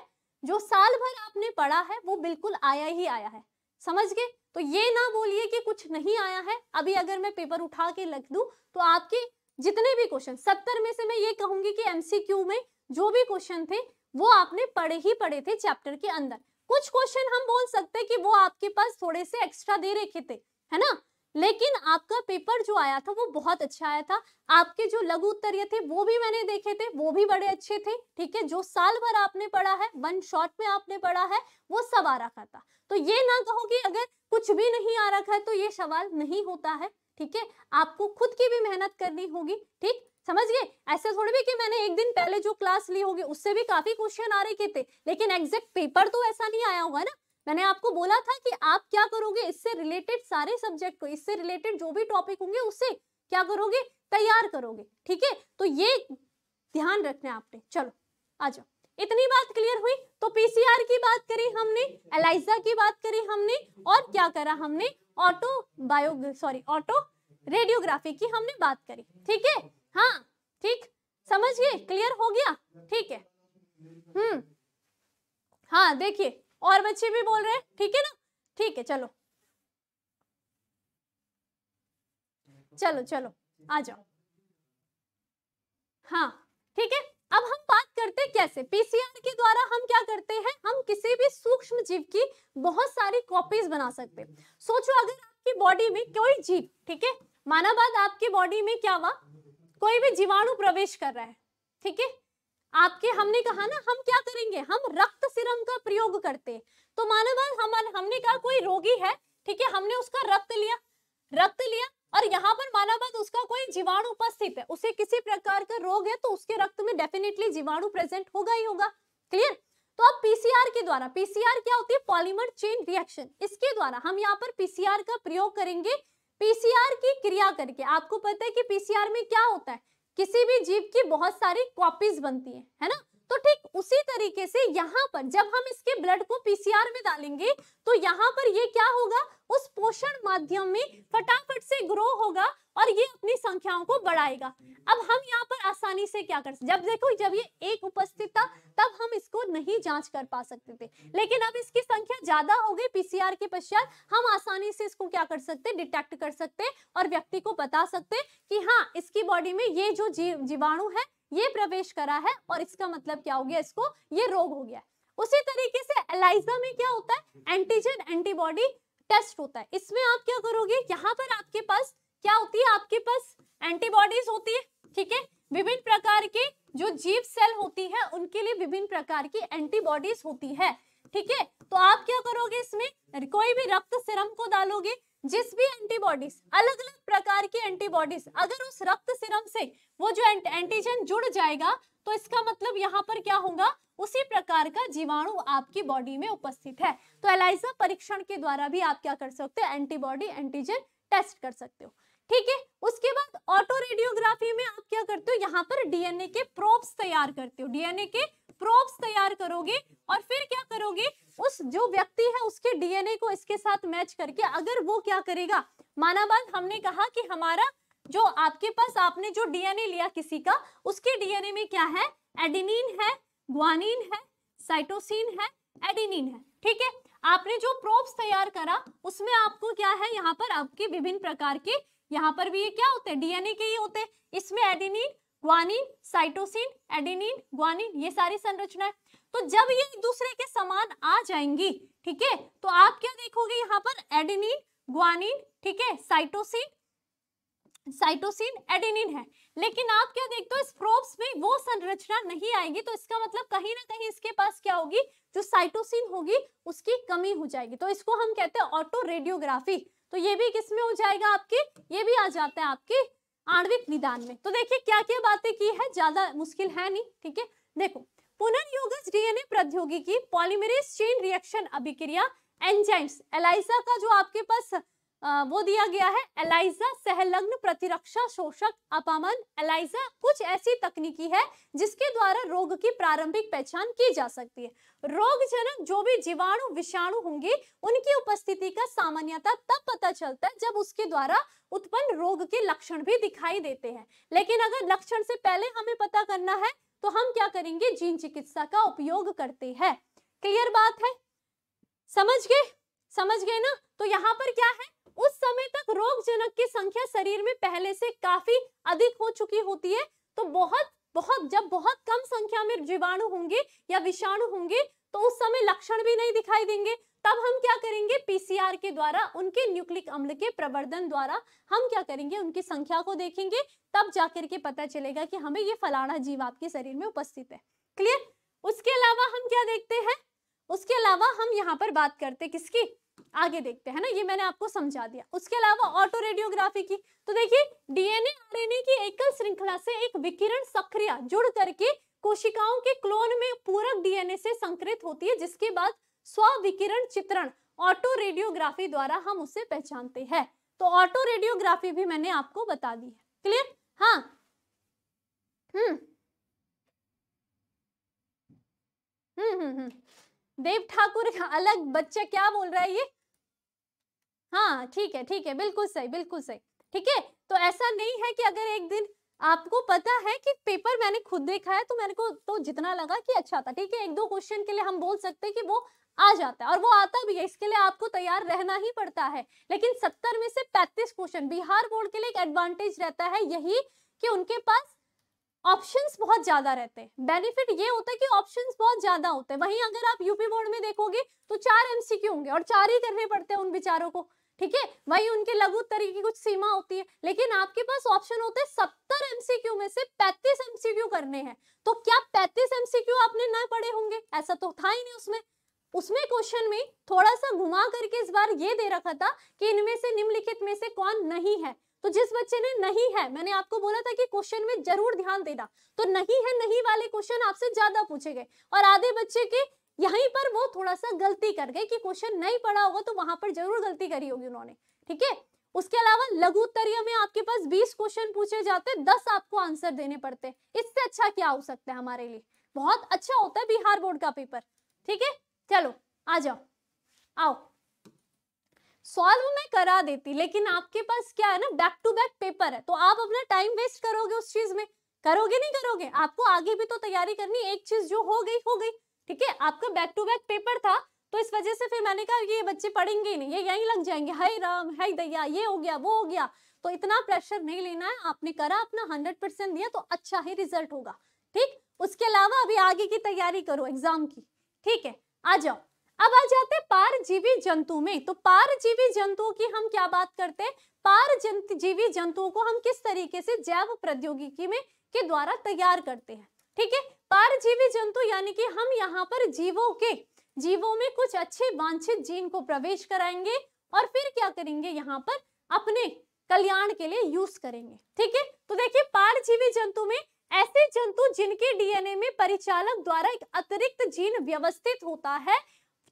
जो साल भर आपने पढ़ा है वो बिल्कुल आया ही आया है समझ गए तो ये ना बोलिए कि कुछ नहीं आया है अभी अगर मैं पेपर उठा के लिख दू तो आपके जितने भी क्वेश्चन सत्तर में से मैं ये कहूंगी कि एमसीक्यू में जो भी क्वेश्चन थे वो आपने पढ़े ही पढ़े थे चैप्टर के अंदर कुछ क्वेश्चन हम बोल सकते हैं कि वो आपके पास थोड़े से एक्स्ट्रा दे रखे थे है ना लेकिन आपका पेपर जो आया था वो बहुत अच्छा आया था आपके जो लघु उत्तरीय थे वो भी मैंने देखे थे वो भी बड़े अच्छे थे ठीक है जो साल भर आपने पढ़ा है वन शॉट में आपने पढ़ा है वो सब आ रखा था तो ये ना कहो कि अगर कुछ भी नहीं आ रखा है तो ये सवाल नहीं होता है ठीक है आपको खुद की भी मेहनत करनी होगी ठीक समझिए ऐसे थोड़े भी कि मैंने एक दिन पहले जो क्लास ली होगी उससे भी काफी क्वेश्चन आ रहे थे लेकिन एग्जैक्ट पेपर तो ऐसा नहीं आया होगा ना मैंने आपको बोला था कि आप क्या करोगे इससे रिलेटेड सारे सब्जेक्ट को इससे रिलेटेड जो भी टॉपिक होंगे उससे क्या करोगे तैयार करोगे ठीक है तो ये ध्यान रखना आपने चलो आ जाओ इतनी बात क्लियर हुई तो पीसीआर की बात करी हमने एलाइजा की बात करी हमने और क्या करा हमने auto bio sorry autoradiography की हमने बात करी ठीक है हाँ ठीक समझ गए क्लियर हो गया ठीक है हम्म हाँ देखिए और बच्चे भी बोल रहे हैं ठीक है ना ठीक है चलो चलो चलो आ जाओ हाँ ठीक है अब हम बात करते कैसे पीसीआर के द्वारा हम क्या करते हैं हम किसी भी सूक्ष्म जीव की बहुत सारी कॉपीज बना सकते हैं सोचो अगर आपकी बॉडी में कोई जीव ठीक है माना बाद आपकी बॉडी में क्या हुआ कोई भी जीवाणु प्रवेश कर रहा है ठीक है आपके हमने कहा ना हम क्या करेंगे हम रक्त सिरम का प्रयोग करते तो मानव हम हमने कहा कोई रोगी है ठीक है हमने उसका रक्त लिया रक्त लिया और यहाँ पर माना बात उसका कोई जीवाणु उपस्थित है उसे किसी प्रकार का रोग है तो उसके रक्त में डेफिनेटली जीवाणु प्रेजेंट होगा ही होगा क्लियर तो अब पीसीआर के द्वारा पीसीआर क्या होती है पॉलीमर चेन रिएक्शन इसके द्वारा हम यहाँ पर पीसीआर का प्रयोग करेंगे पीसीआर की क्रिया करके आपको पता है कि पीसीआर में क्या होता है किसी भी जीव की बहुत सारी कॉपीज बनती है है ना तो ठीक उसी तरीके से यहाँ पर जब हम इसके ब्लड को पीसीआर में डालेंगे तो यहाँ पर ये क्या होगा उस पोषण माध्यम में फटाफट से ग्रो होगा और ये अपनी संख्याओं को बढ़ाएगा अब हम यहाँ पर आसानी से क्या कर सकते जब देखो जब ये एक उपस्थित था तब हम इसको नहीं जांच कर पा सकते थे लेकिन अब इसकी संख्या ज्यादा हो गई पीसीआर के पश्चात हम आसानी से इसको क्या कर सकते डिटेक्ट कर सकते और व्यक्ति को बता सकते कि हाँ इसकी बॉडी में ये जो जीवाणु है ये प्रवेश करा है और इसका मतलब क्या हो गया इसको ये रोग हो गया उसी तरीके से एलाइजा में क्या होता है एंटीजन एंटीबॉडी टेस्ट होता है इसमें आप क्या करोगे यहाँ पर आपके पास क्या होती है आपके पास एंटीबॉडीज होती है ठीक है विभिन्न प्रकार के जो जीव सेल होती है उनके लिए विभिन्न प्रकार की एंटीबॉडीज होती है ठीक है तो आप क्या करोगे इसमें कोई भी रक्त सिरम को डालोगे जिस भी एंटीबॉडीज अलग अलग प्रकार की एंटीबॉडीज अगर उस रक्त सिरम से वो जो एंटीजन जुड़ जाएगा तो इसका मतलब यहाँ पर क्या होगा उसी प्रकार का जीवाणु आपकी बॉडी में उपस्थित है तो एलाइजा परीक्षण के द्वारा भी आप क्या कर सकते हो एंटीबॉडी एंटीजन टेस्ट कर सकते हो ठीक है उसके बाद ऑटो रेडियोग्राफी में आप क्या करते हो यहाँ पर डीएनए के प्रोब्स तैयार करते हो डीएनए के प्रोब्स तैयार करोगे और फिर क्या करोगे उस जो व्यक्ति है उसके डीएनए को इसके साथ मैच करके अगर वो क्या करेगा माना बात हमने कहा कि हमारा जो आपके पास आपने जो डीएनए लिया किसी का उसके डीएनए में क्या है एडिनिन है ग्वानिन है साइटोसिन है एडिनिन है ठीक है आपने जो प्रोब्स तैयार करा उसमें आपको क्या है यहाँ पर आपके विभिन्न प्रकार के यहाँ पर भी ये क्या होते हैं डीएनए के ही होते हैं इसमें adenine guanine cytosine adenine guanine ये सारी संरचनाएं तो जब ये दूसरे के समान आ जाएंगी ठीक है तो आप क्या देखोगे यहाँ पर एडिनिन ग्वानिन ठीक है साइटोसिन साइटोसिन एडेनिन है लेकिन आप क्या देखते हो स्प्रोब्स में वो संरचना नहीं आएगी तो इसका मतलब कहीं ना कहीं इसके पास क्या होगी जो साइटोसिन होगी उसकी कमी हो जाएगी तो इसको हम कहते हैं ऑटो रेडियोग्राफी तो ये भी किस में हो जाएगा आपके ये भी आ जाता है आपके आणविक निदान में तो देखिए क्या क्या बातें की है ज्यादा मुश्किल है नहीं ठीक है देखो पुनर्योगज डीएनए प्रौद्योगिकी पॉलीमरेज चेन रिएक्शन अभिक्रिया एंजाइम्स एलाइसा का जो आपके पास वो दिया गया है एलाइजा सहलग्न प्रतिरक्षा शोषक अपामन एलाइजा कुछ ऐसी तकनीकी है जिसके द्वारा रोग की प्रारंभिक पहचान की जा सकती है रोगजनक जो भी जीवाणु विषाणु होंगे उनकी उपस्थिति का सामान्यता तब पता चलता है जब उसके द्वारा उत्पन्न रोग के लक्षण भी दिखाई देते हैं लेकिन अगर लक्षण से पहले हमें पता करना है तो हम क्या करेंगे जीन चिकित्सा का उपयोग करते हैं क्लियर बात है समझ गए समझ गए ना तो यहाँ पर क्या है उस समय तक रोगजनक की संख्या शरीर में पहले से काफी अधिक हो चुकी होती है तो बहुत बहुत जब बहुत कम संख्या में जीवाणु होंगे या विषाणु होंगे तो उस समय लक्षण भी नहीं दिखाई देंगे तब हम क्या करेंगे पीसीआर के द्वारा उनके न्यूक्लिक अम्ल के प्रवर्धन द्वारा हम क्या करेंगे उनकी संख्या को देखेंगे तब जाकर के पता चलेगा कि हमें ये फलाना जीव आपके शरीर में उपस्थित है क्लियर उसके अलावा हम क्या देखते हैं उसके अलावा हम यहाँ पर बात करते किसकी आगे देखते हैं ना ये मैंने आपको समझा दिया उसके अलावा ऑटो रेडियोग्राफी की तो देखिए डीएनए आरएनए की एकल श्रृंखला से एक विकिरण सक्रिया जुड़ करके कोशिकाओं के क्लोन में पूरक डीएनए से संकृत होती है जिसके बाद स्विकिरण चित्रण ऑटो रेडियोग्राफी द्वारा हम उसे पहचानते हैं तो ऑटो रेडियोग्राफी भी मैंने आपको बता दी है क्लियर हाँ हम्म हम्म हम्म, हम्म। देव ठाकुर अलग बच्चा क्या बोल रहा है ये हाँ ठीक है ठीक है बिल्कुल सही बिल्कुल सही ठीक है तो ऐसा नहीं है कि अगर एक दिन आपको पता है कि पेपर मैंने खुद देखा है तो मेरे को तो जितना लगा कि अच्छा था ठीक है एक दो क्वेश्चन के लिए हम बोल सकते हैं कि वो आ जाता है और वो आता भी है इसके लिए आपको तैयार रहना ही पड़ता है लेकिन सत्तर में से पैंतीस क्वेश्चन बिहार बोर्ड के लिए एक एडवांटेज रहता है यही कि उनके पास ऑप्शंस बहुत ज्यादा रहते हैं बेनिफिट ये होता है कि ऑप्शंस बहुत ज्यादा होते हैं वहीं अगर आप यूपी बोर्ड में देखोगे तो चार एमसीक्यू होंगे और चार ही करने पड़ते हैं उन विचारों को ठीक है वही उनके लघु तरीके की कुछ सीमा होती है लेकिन आपके पास ऑप्शन होते हैं सत्तर एमसीक्यू में से पैंतीस एमसीक्यू करने हैं तो क्या पैंतीस एमसीक्यू आपने न पढ़े होंगे ऐसा तो था ही नहीं उसमें उसमें क्वेश्चन में थोड़ा सा घुमा करके इस बार ये दे रखा था कि इनमें से निम्नलिखित में से कौन नहीं है तो जिस बच्चे ने नहीं है मैंने आपको बोला था कि क्वेश्चन में जरूर ध्यान देना तो नहीं है नहीं वाले क्वेश्चन आपसे ज्यादा पूछे गए और आधे बच्चे के यहीं पर वो थोड़ा सा गलती कर गए कि क्वेश्चन नहीं पढ़ा होगा तो वहां पर जरूर गलती करी होगी उन्होंने ठीक है उसके अलावा लघु उत्तरीय में आपके पास बीस क्वेश्चन पूछे जाते दस आपको आंसर देने पड़ते इससे अच्छा क्या हो सकता है हमारे लिए बहुत अच्छा होता है बिहार बोर्ड का पेपर ठीक है चलो आ जाओ आओ सॉल्व मैं करा देती लेकिन आपके पास क्या है ना बैक टू बैक पेपर है तो आप अपना टाइम वेस्ट करोगे उस चीज में करोगे नहीं करोगे आपको आगे भी तो तैयारी करनी एक चीज जो हो गई हो गई ठीक है आपका बैक टू बैक पेपर था तो इस वजह से फिर मैंने कहा ये बच्चे पढ़ेंगे नहीं ये यहीं लग जाएंगे हाय राम हाय दया ये हो गया वो हो गया तो इतना प्रेशर नहीं लेना है आपने करा अपना हंड्रेड परसेंट दिया तो अच्छा ही रिजल्ट होगा ठीक उसके अलावा अभी आगे की तैयारी करो एग्जाम की ठीक है आ जाओ अब आ जाते हैं जीवी जंतु में तो पार जीवी जंतुओं की हम क्या बात करते हैं पार जंत जीवी जंतुओं को हम किस तरीके से जैव प्रौद्योगिकी में के द्वारा तैयार करते हैं ठीक है परजीवी जंतु यानी कि हम यहाँ पर जीवों के जीवों में कुछ अच्छे वांछित जीन को प्रवेश कराएंगे और फिर क्या करेंगे यहाँ पर अपने कल्याण के लिए यूज करेंगे ठीक है तो देखिए पारजीवी जंतु में ऐसे जंतु जिनके डीएनए में परिचालक द्वारा एक अतिरिक्त जीन व्यवस्थित होता है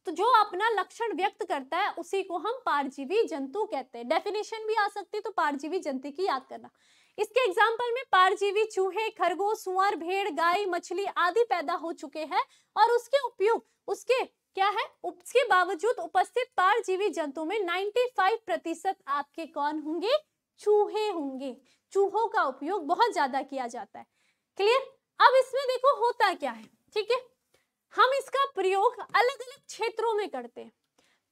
तो जो अपना लक्षण व्यक्त करता है उसी को हम पारजीवी जंतु कहते हैं डेफिनेशन भी आ सकती है तो पारजीवी जंतु की याद करना इसके एग्जाम्पल में पारजीवी चूहे खरगोश सुअर भेड़ गाय मछली आदि पैदा हो चुके हैं और उसके उपयोग उसके क्या है उसके बावजूद उपस्थित पारजीवी जंतु में 95 प्रतिशत आपके कौन होंगे चूहे होंगे चूहों का उपयोग बहुत ज्यादा किया जाता है क्लियर अब इसमें देखो होता क्या है ठीक है हम इसका प्रयोग अलग अलग क्षेत्रों में करते हैं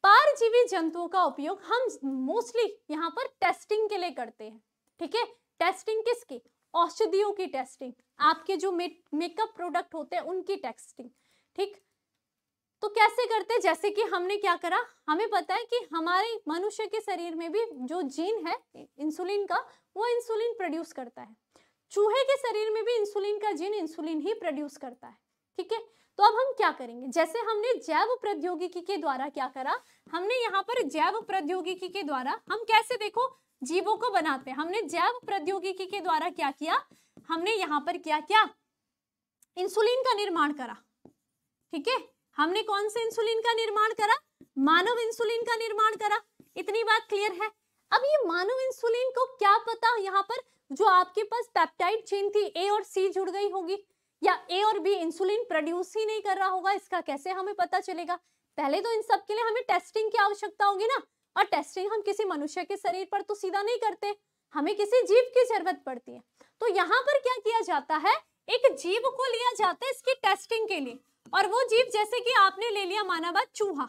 पारजीवी जंतुओं का उपयोग हम मोस्टली यहाँ पर टेस्टिंग के लिए करते हैं ठीक है टेस्टिंग किसकी औषधियों की टेस्टिंग आपके जो मेकअप प्रोडक्ट होते हैं उनकी टेस्टिंग ठीक तो कैसे करते जैसे कि हमने क्या करा हमें पता है कि हमारे मनुष्य के शरीर में भी जो जीन है इंसुलिन का वो इंसुलिन प्रोड्यूस करता है चूहे के शरीर में भी इंसुलिन का जीन इंसुलिन ही प्रोड्यूस करता है ठीक है तो अब हम क्या करेंगे जैसे हमने जैव प्रौद्योगिकी के द्वारा क्या करा हमने यहाँ पर जैव प्रौद्योगिकी के द्वारा हम कैसे देखो जीवों को बनाते हैं हमने जैव प्रौद्योगिकी के द्वारा क्या किया हमने यहाँ पर क्या क्या इंसुलिन का निर्माण करा ठीक है हमने कौन से इंसुलिन का निर्माण करा मानव इंसुलिन का निर्माण करा इतनी बात क्लियर है अब ये मानव इंसुलिन को क्या पता यहाँ पर जो आपके पास पेप्टाइड चेन थी ए और सी जुड़ गई होगी या ए और बी इंसुलिन प्रोड्यूस ही नहीं कर रहा होगा इसका कैसे हमें पता चलेगा पहले तो इन सब के लिए हमें टेस्टिंग की आवश्यकता होगी ना और टेस्टिंग हम किसी मनुष्य के शरीर पर तो सीधा नहीं करते हमें किसी जीव की जरूरत पड़ती है तो यहाँ पर क्या किया जाता है एक जीव को लिया जाता है इसकी टेस्टिंग के लिए और वो जीव जैसे कि आपने ले लिया माना बात चूहा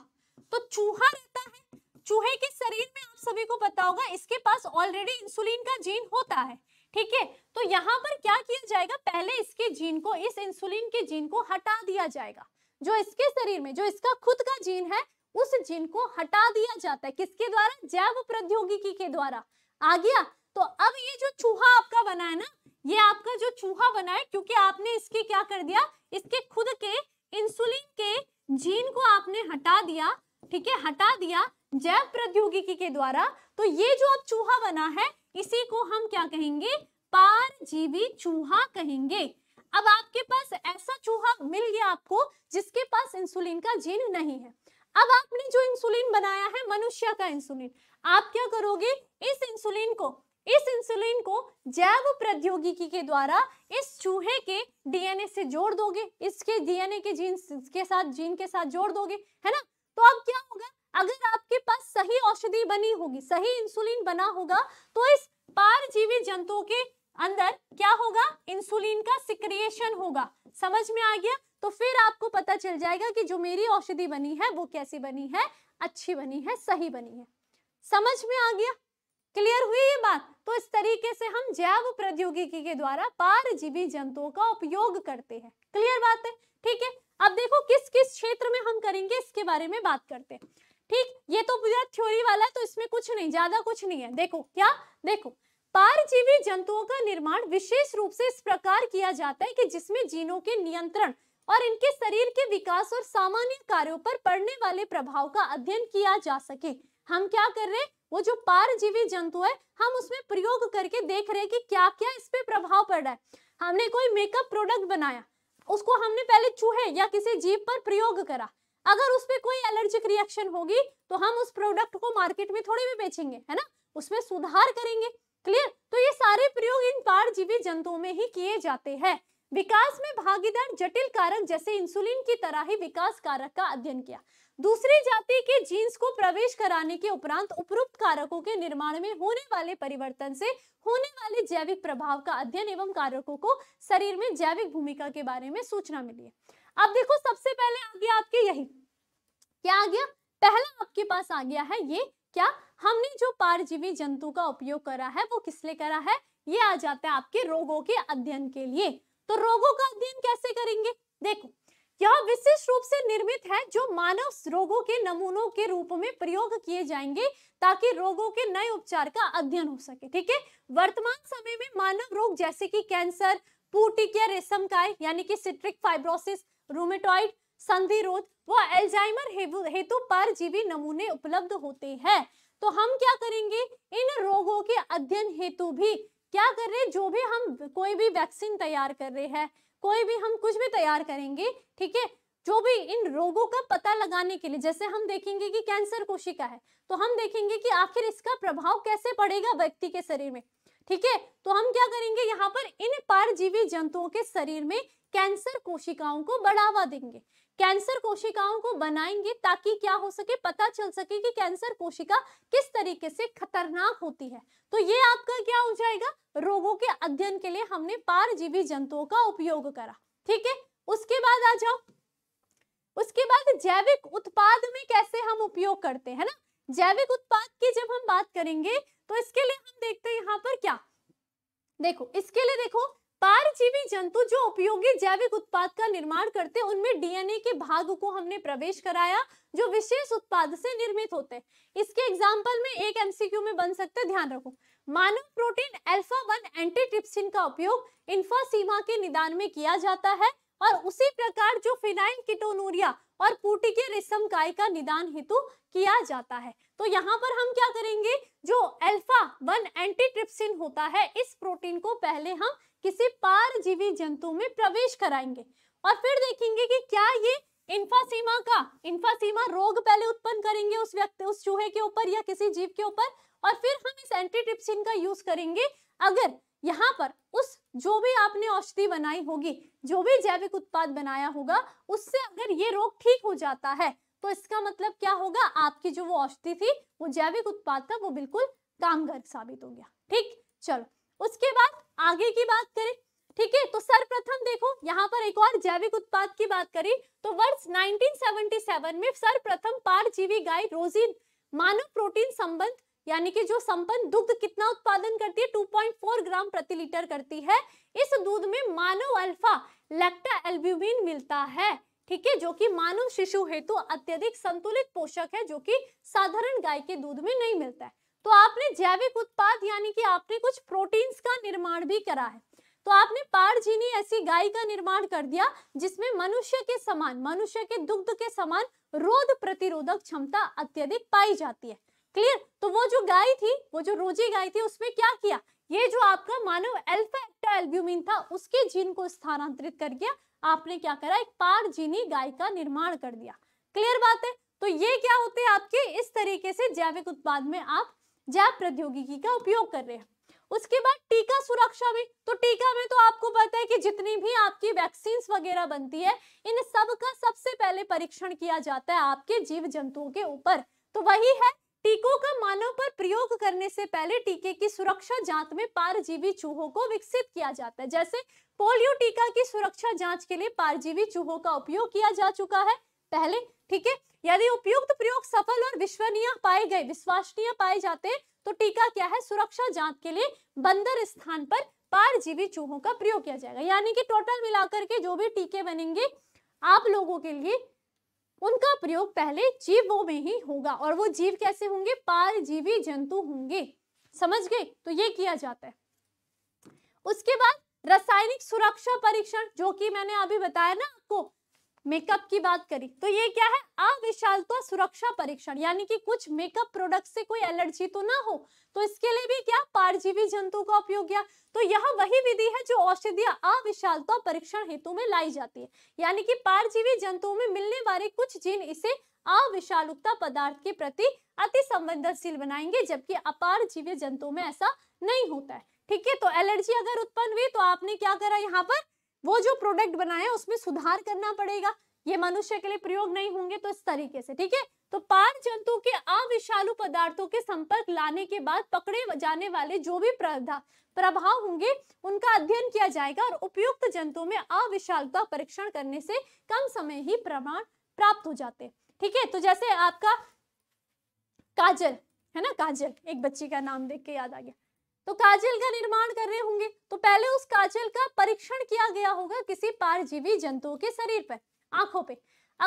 तो चूहा रहता है चूहे के शरीर में आप सभी को पता होगा इसके पास ऑलरेडी इंसुलिन का जीन होता है ठीक है तो यहाँ पर क्या किया जाएगा पहले इसके जीन को इस इंसुलिन के जीन को हटा दिया जाएगा जो इसके शरीर में जो इसका खुद का जीन है उस जीन को हटा दिया जाता है किसके द्वारा जैव प्रौद्योगिकी के द्वारा आ गया तो अब ये जो चूहा आपका बना है ना ये आपका जो चूहा बना है क्योंकि आपने इसके क्या कर दिया इसके खुद के इंसुलिन के जीन को आपने हटा दिया ठीक है हटा दिया जैव प्रौद्योगिकी के द्वारा तो ये जो अब चूहा बना है इसी को हम क्या कहेंगे जीवी चूहा कहेंगे अब आपके पास ऐसा चूहा मिल गया आपको जिसके पास इंसुलिन का जीन नहीं है अब आपने जो इंसुलिन बनाया है मनुष्य का इंसुलिन आप क्या करोगे इस इंसुलिन को इस इंसुलिन को जैव प्रौद्योगिकी के द्वारा इस चूहे के डीएनए से जोड़ दोगे इसके डीएनए के जीन के साथ जीन के साथ जोड़ दोगे है ना तो अब क्या होगा अगर आपके पास सही औषधि बनी होगी सही इंसुलिन बना होगा तो इस पारजीवी जंतुओं के अंदर क्या होगा इंसुलिन का सिक्रिएशन होगा समझ में आ गया तो फिर आपको पता चल जाएगा कि जो मेरी औषधि बनी है वो कैसी बनी है अच्छी बनी है सही बनी है समझ में आ गया क्लियर हुई ये बात तो इस तरीके से हम जैव प्रौद्योगिकी के द्वारा पारजीवी जंतुओं का उपयोग करते हैं क्लियर बात है ठीक है अब देखो किस किस क्षेत्र में हम करेंगे इसके बारे में बात करते हैं ठीक ये तो पूरा थ्योरी वाला है तो इसमें कुछ नहीं ज्यादा कुछ नहीं है देखो क्या देखो पारजीवी जंतुओं का निर्माण विशेष रूप से इस प्रकार किया जाता है कि जिसमें जीनों के नियंत्रण और इनके शरीर के विकास और सामान्य कार्यों पर पड़ने वाले प्रभाव का अध्ययन किया जा सके हम क्या कर रहे वो जो पारजीवी जंतु है हम उसमें प्रयोग करके देख रहे हैं कि क्या क्या इस पे प्रभाव पड़ रहा है हमने कोई मेकअप प्रोडक्ट बनाया उसको हमने पहले चूहे या किसी जीव पर प्रयोग करा अगर उस पर कोई एलर्जिक रिएक्शन होगी तो हम उस प्रोडक्ट को मार्केट में थोड़ी भी बेचेंगे है ना उसमें सुधार करेंगे क्लियर तो ये सारे प्रयोग इन पारजीवी जंतुओं में ही किए जाते हैं विकास में भागीदार जटिल कारक जैसे इंसुलिन की तरह ही विकास कारक का अध्ययन किया दूसरी जाति के जीन्स को प्रवेश कराने के उपरांत उपरोक्त कारकों के निर्माण में होने वाले परिवर्तन से होने वाले जैविक प्रभाव का अध्ययन एवं कारकों को शरीर में जैविक भूमिका के बारे में सूचना मिली है अब देखो सबसे पहले आ गया आपके यही क्या आ गया पहला आपके पास आ गया है ये क्या हमने जो पारजीवी जंतु का उपयोग करा है वो किस लिए करा है ये आ जाता है आपके रोगों के अध्ययन के लिए तो रोगों का अध्ययन कैसे करेंगे देखो यह विशेष रूप से निर्मित है जो मानव रोगों के नमूनों के रूप में प्रयोग किए जाएंगे ताकि रोगों के नए उपचार का अध्ययन हो सके ठीक है वर्तमान समय में मानव रोग जैसे कि कैंसर पूटिक या रेशमकाय यानी कि सिट्रिक फाइब्रोसिस रोमेटॉइड संधि रोध व एल्जाइमर हेतु परजीवी नमूने उपलब्ध होते हैं तो हम क्या करेंगे इन रोगों के अध्ययन हेतु भी क्या कर रहे हैं जो भी हम कोई भी वैक्सीन तैयार कर रहे हैं कोई भी हम कुछ भी तैयार करेंगे ठीक है जो भी इन रोगों का पता लगाने के लिए जैसे हम देखेंगे कि कैंसर कोशिका है तो हम देखेंगे कि आखिर इसका प्रभाव कैसे पड़ेगा व्यक्ति के शरीर में ठीक है तो हम क्या करेंगे यहाँ पर इन पारजीवी जंतुओं के शरीर में कैंसर कोशिकाओं को बढ़ावा देंगे कैंसर कोशिकाओं को बनाएंगे ताकि क्या हो सके पता चल सके कि कैंसर कोशिका किस तरीके से खतरनाक होती है तो ये आपका क्या हो जाएगा रोगों के अध्ययन के लिए हमने पारजीवी जंतुओं का उपयोग करा ठीक है उसके बाद आ जाओ उसके बाद जैविक उत्पाद में कैसे हम उपयोग करते हैं ना जैविक उत्पाद की जब हम बात करेंगे तो इसके लिए हम देखते हैं यहाँ पर क्या देखो इसके लिए देखो पारजीवी जंतु जो उपयोगी जैविक उत्पाद का निर्माण करते हैं उनमें डीएनए के भाग को हमने प्रवेश कराया जो विशेष उत्पाद से निर्मित होते हैं इसके एग्जाम्पल में एक एमसीक्यू में बन सकते ध्यान रखो मानव प्रोटीन अल्फा वन एंटीट्रिप्सिन का उपयोग इन्फासीमा के निदान में किया जाता है और उसी प्रकार जो फिनाइल किटोनूरिया और पूटी के रेशम काय का निदान हेतु किया जाता है तो यहाँ पर हम क्या करेंगे जो अल्फा वन एंटीट्रिप्सिन होता है इस प्रोटीन को पहले हम किसी पारजीवी जंतु में प्रवेश कराएंगे और फिर देखेंगे कि क्या ये इन्फासीमा का इन्फासीमा रोग पहले उत्पन्न करेंगे उस व्यक्ति उस चूहे के ऊपर या किसी जीव के ऊपर और फिर हम इस एंटीट्रिप्सिन का यूज करेंगे अगर यहाँ पर उस जो भी आपने औषधि बनाई होगी जो भी जैविक उत्पाद बनाया होगा उससे अगर ये रोग ठीक हो जाता है तो इसका मतलब क्या होगा आपकी जो वो औषधि थी वो जैविक उत्पाद था वो बिल्कुल कामगर साबित हो गया ठीक चलो उसके बाद आगे की बात करें ठीक है तो सर्वप्रथम देखो यहाँ पर एक और जैविक उत्पाद की बात करें तो वर्ष 1977 में सर्वप्रथम पारजीवी गाय रोजी मानव प्रोटीन संबंध यानी कि जो संपन्न दुग्ध कितना उत्पादन करती है 2.4 ग्राम प्रति लीटर करती है इस दूध में मानव अल्फा लैक्टा एल्ब्यूमिन मिलता है ठीक है जो कि मानव शिशु हेतु अत्यधिक संतुलित पोषक है जो कि साधारण गाय के दूध में नहीं मिलता है तो आपने जैविक उत्पाद यानी कि आपने कुछ प्रोटीन्स का निर्माण भी करा है तो आपने पारजीनी ऐसी गाय का निर्माण कर दिया जिसमें मनुष्य के समान मनुष्य के दुग्ध के समान रोध प्रतिरोधक क्षमता अत्यधिक पाई जाती है क्लियर तो वो जो गाय थी वो जो रोजी गाय थी उसमें क्या किया ये जो आपका मानव अल्फा एक्टा एल्ब्यूमिन था उसके जीन को स्थानांतरित कर गया आपने क्या करा एक पारजीनी गाय का निर्माण कर दिया क्लियर बात है तो ये क्या होते हैं आपके इस तरीके से जैविक उत्पाद में आप जैव प्रौद्योगिकी का उपयोग कर रहे हैं उसके बाद टीका सुरक्षा में तो टीका में तो आपको पता है कि जितनी भी आपकी वैक्सीन वगैरह बनती है इन सब का सबसे पहले परीक्षण किया जाता है आपके जीव जंतुओं के ऊपर तो वही है टीकों का मानव पर प्रयोग करने से पहले टीके की सुरक्षा जांच में पारजीवी चूहों को विकसित किया जाता है जैसे पोलियो टीका की सुरक्षा जांच के लिए पारजीवी चूहों का उपयोग किया जा चुका है पहले ठीक है यदि उपयुक्त प्रयोग सफल और विश्वनीय पाए गए विश्वासनीय पाए जाते तो टीका क्या है सुरक्षा जांच के लिए बंदर स्थान पर पारजीवी चूहों का प्रयोग किया जाएगा यानी कि टोटल मिलाकर के जो भी टीके बनेंगे आप लोगों के लिए उनका प्रयोग पहले जीवों में ही होगा और वो जीव कैसे होंगे पारजीवी जंतु होंगे समझ गए तो ये किया जाता है उसके बाद रासायनिक सुरक्षा परीक्षण जो कि मैंने अभी बताया ना आपको मेकअप की बात करी तो ये क्या है अविशालत्व तो सुरक्षा परीक्षण यानी कि कुछ मेकअप प्रोडक्ट से कोई एलर्जी तो ना हो तो इसके लिए भी क्या पारजीवी जंतु का उपयोग किया तो यह वही विधि है जो औषधीय अविशालता परीक्षण हेतु में लाई जाती है यानी कि पारजीवी जंतुओं में मिलने वाले कुछ जीन इसे अविशालुकता पदार्थ के प्रति अति संवेदनशील बनाएंगे जबकि अपार जीवी जंतुओं में ऐसा नहीं होता है ठीक है तो एलर्जी अगर उत्पन्न हुई तो आपने क्या करा यहाँ पर वो जो प्रोडक्ट बनाए उसमें सुधार करना पड़ेगा ये मनुष्य के लिए प्रयोग नहीं होंगे तो इस तरीके से ठीक है तो पार जंतु के अविषालु पदार्थों के संपर्क लाने के बाद पकड़े जाने वाले जो भी प्रभाव होंगे उनका अध्ययन किया जाएगा और उपयुक्त जंतुओं में अविशालुता परीक्षण करने से कम समय ही प्रमाण प्राप्त हो जाते ठीक है तो जैसे आपका काजल है ना काजल एक बच्ची का नाम देख के याद आ गया तो काजल का निर्माण कर रहे होंगे तो पहले उस काजल का परीक्षण किया गया होगा किसी पारजीवी जंतुओं के शरीर पर आंखों पे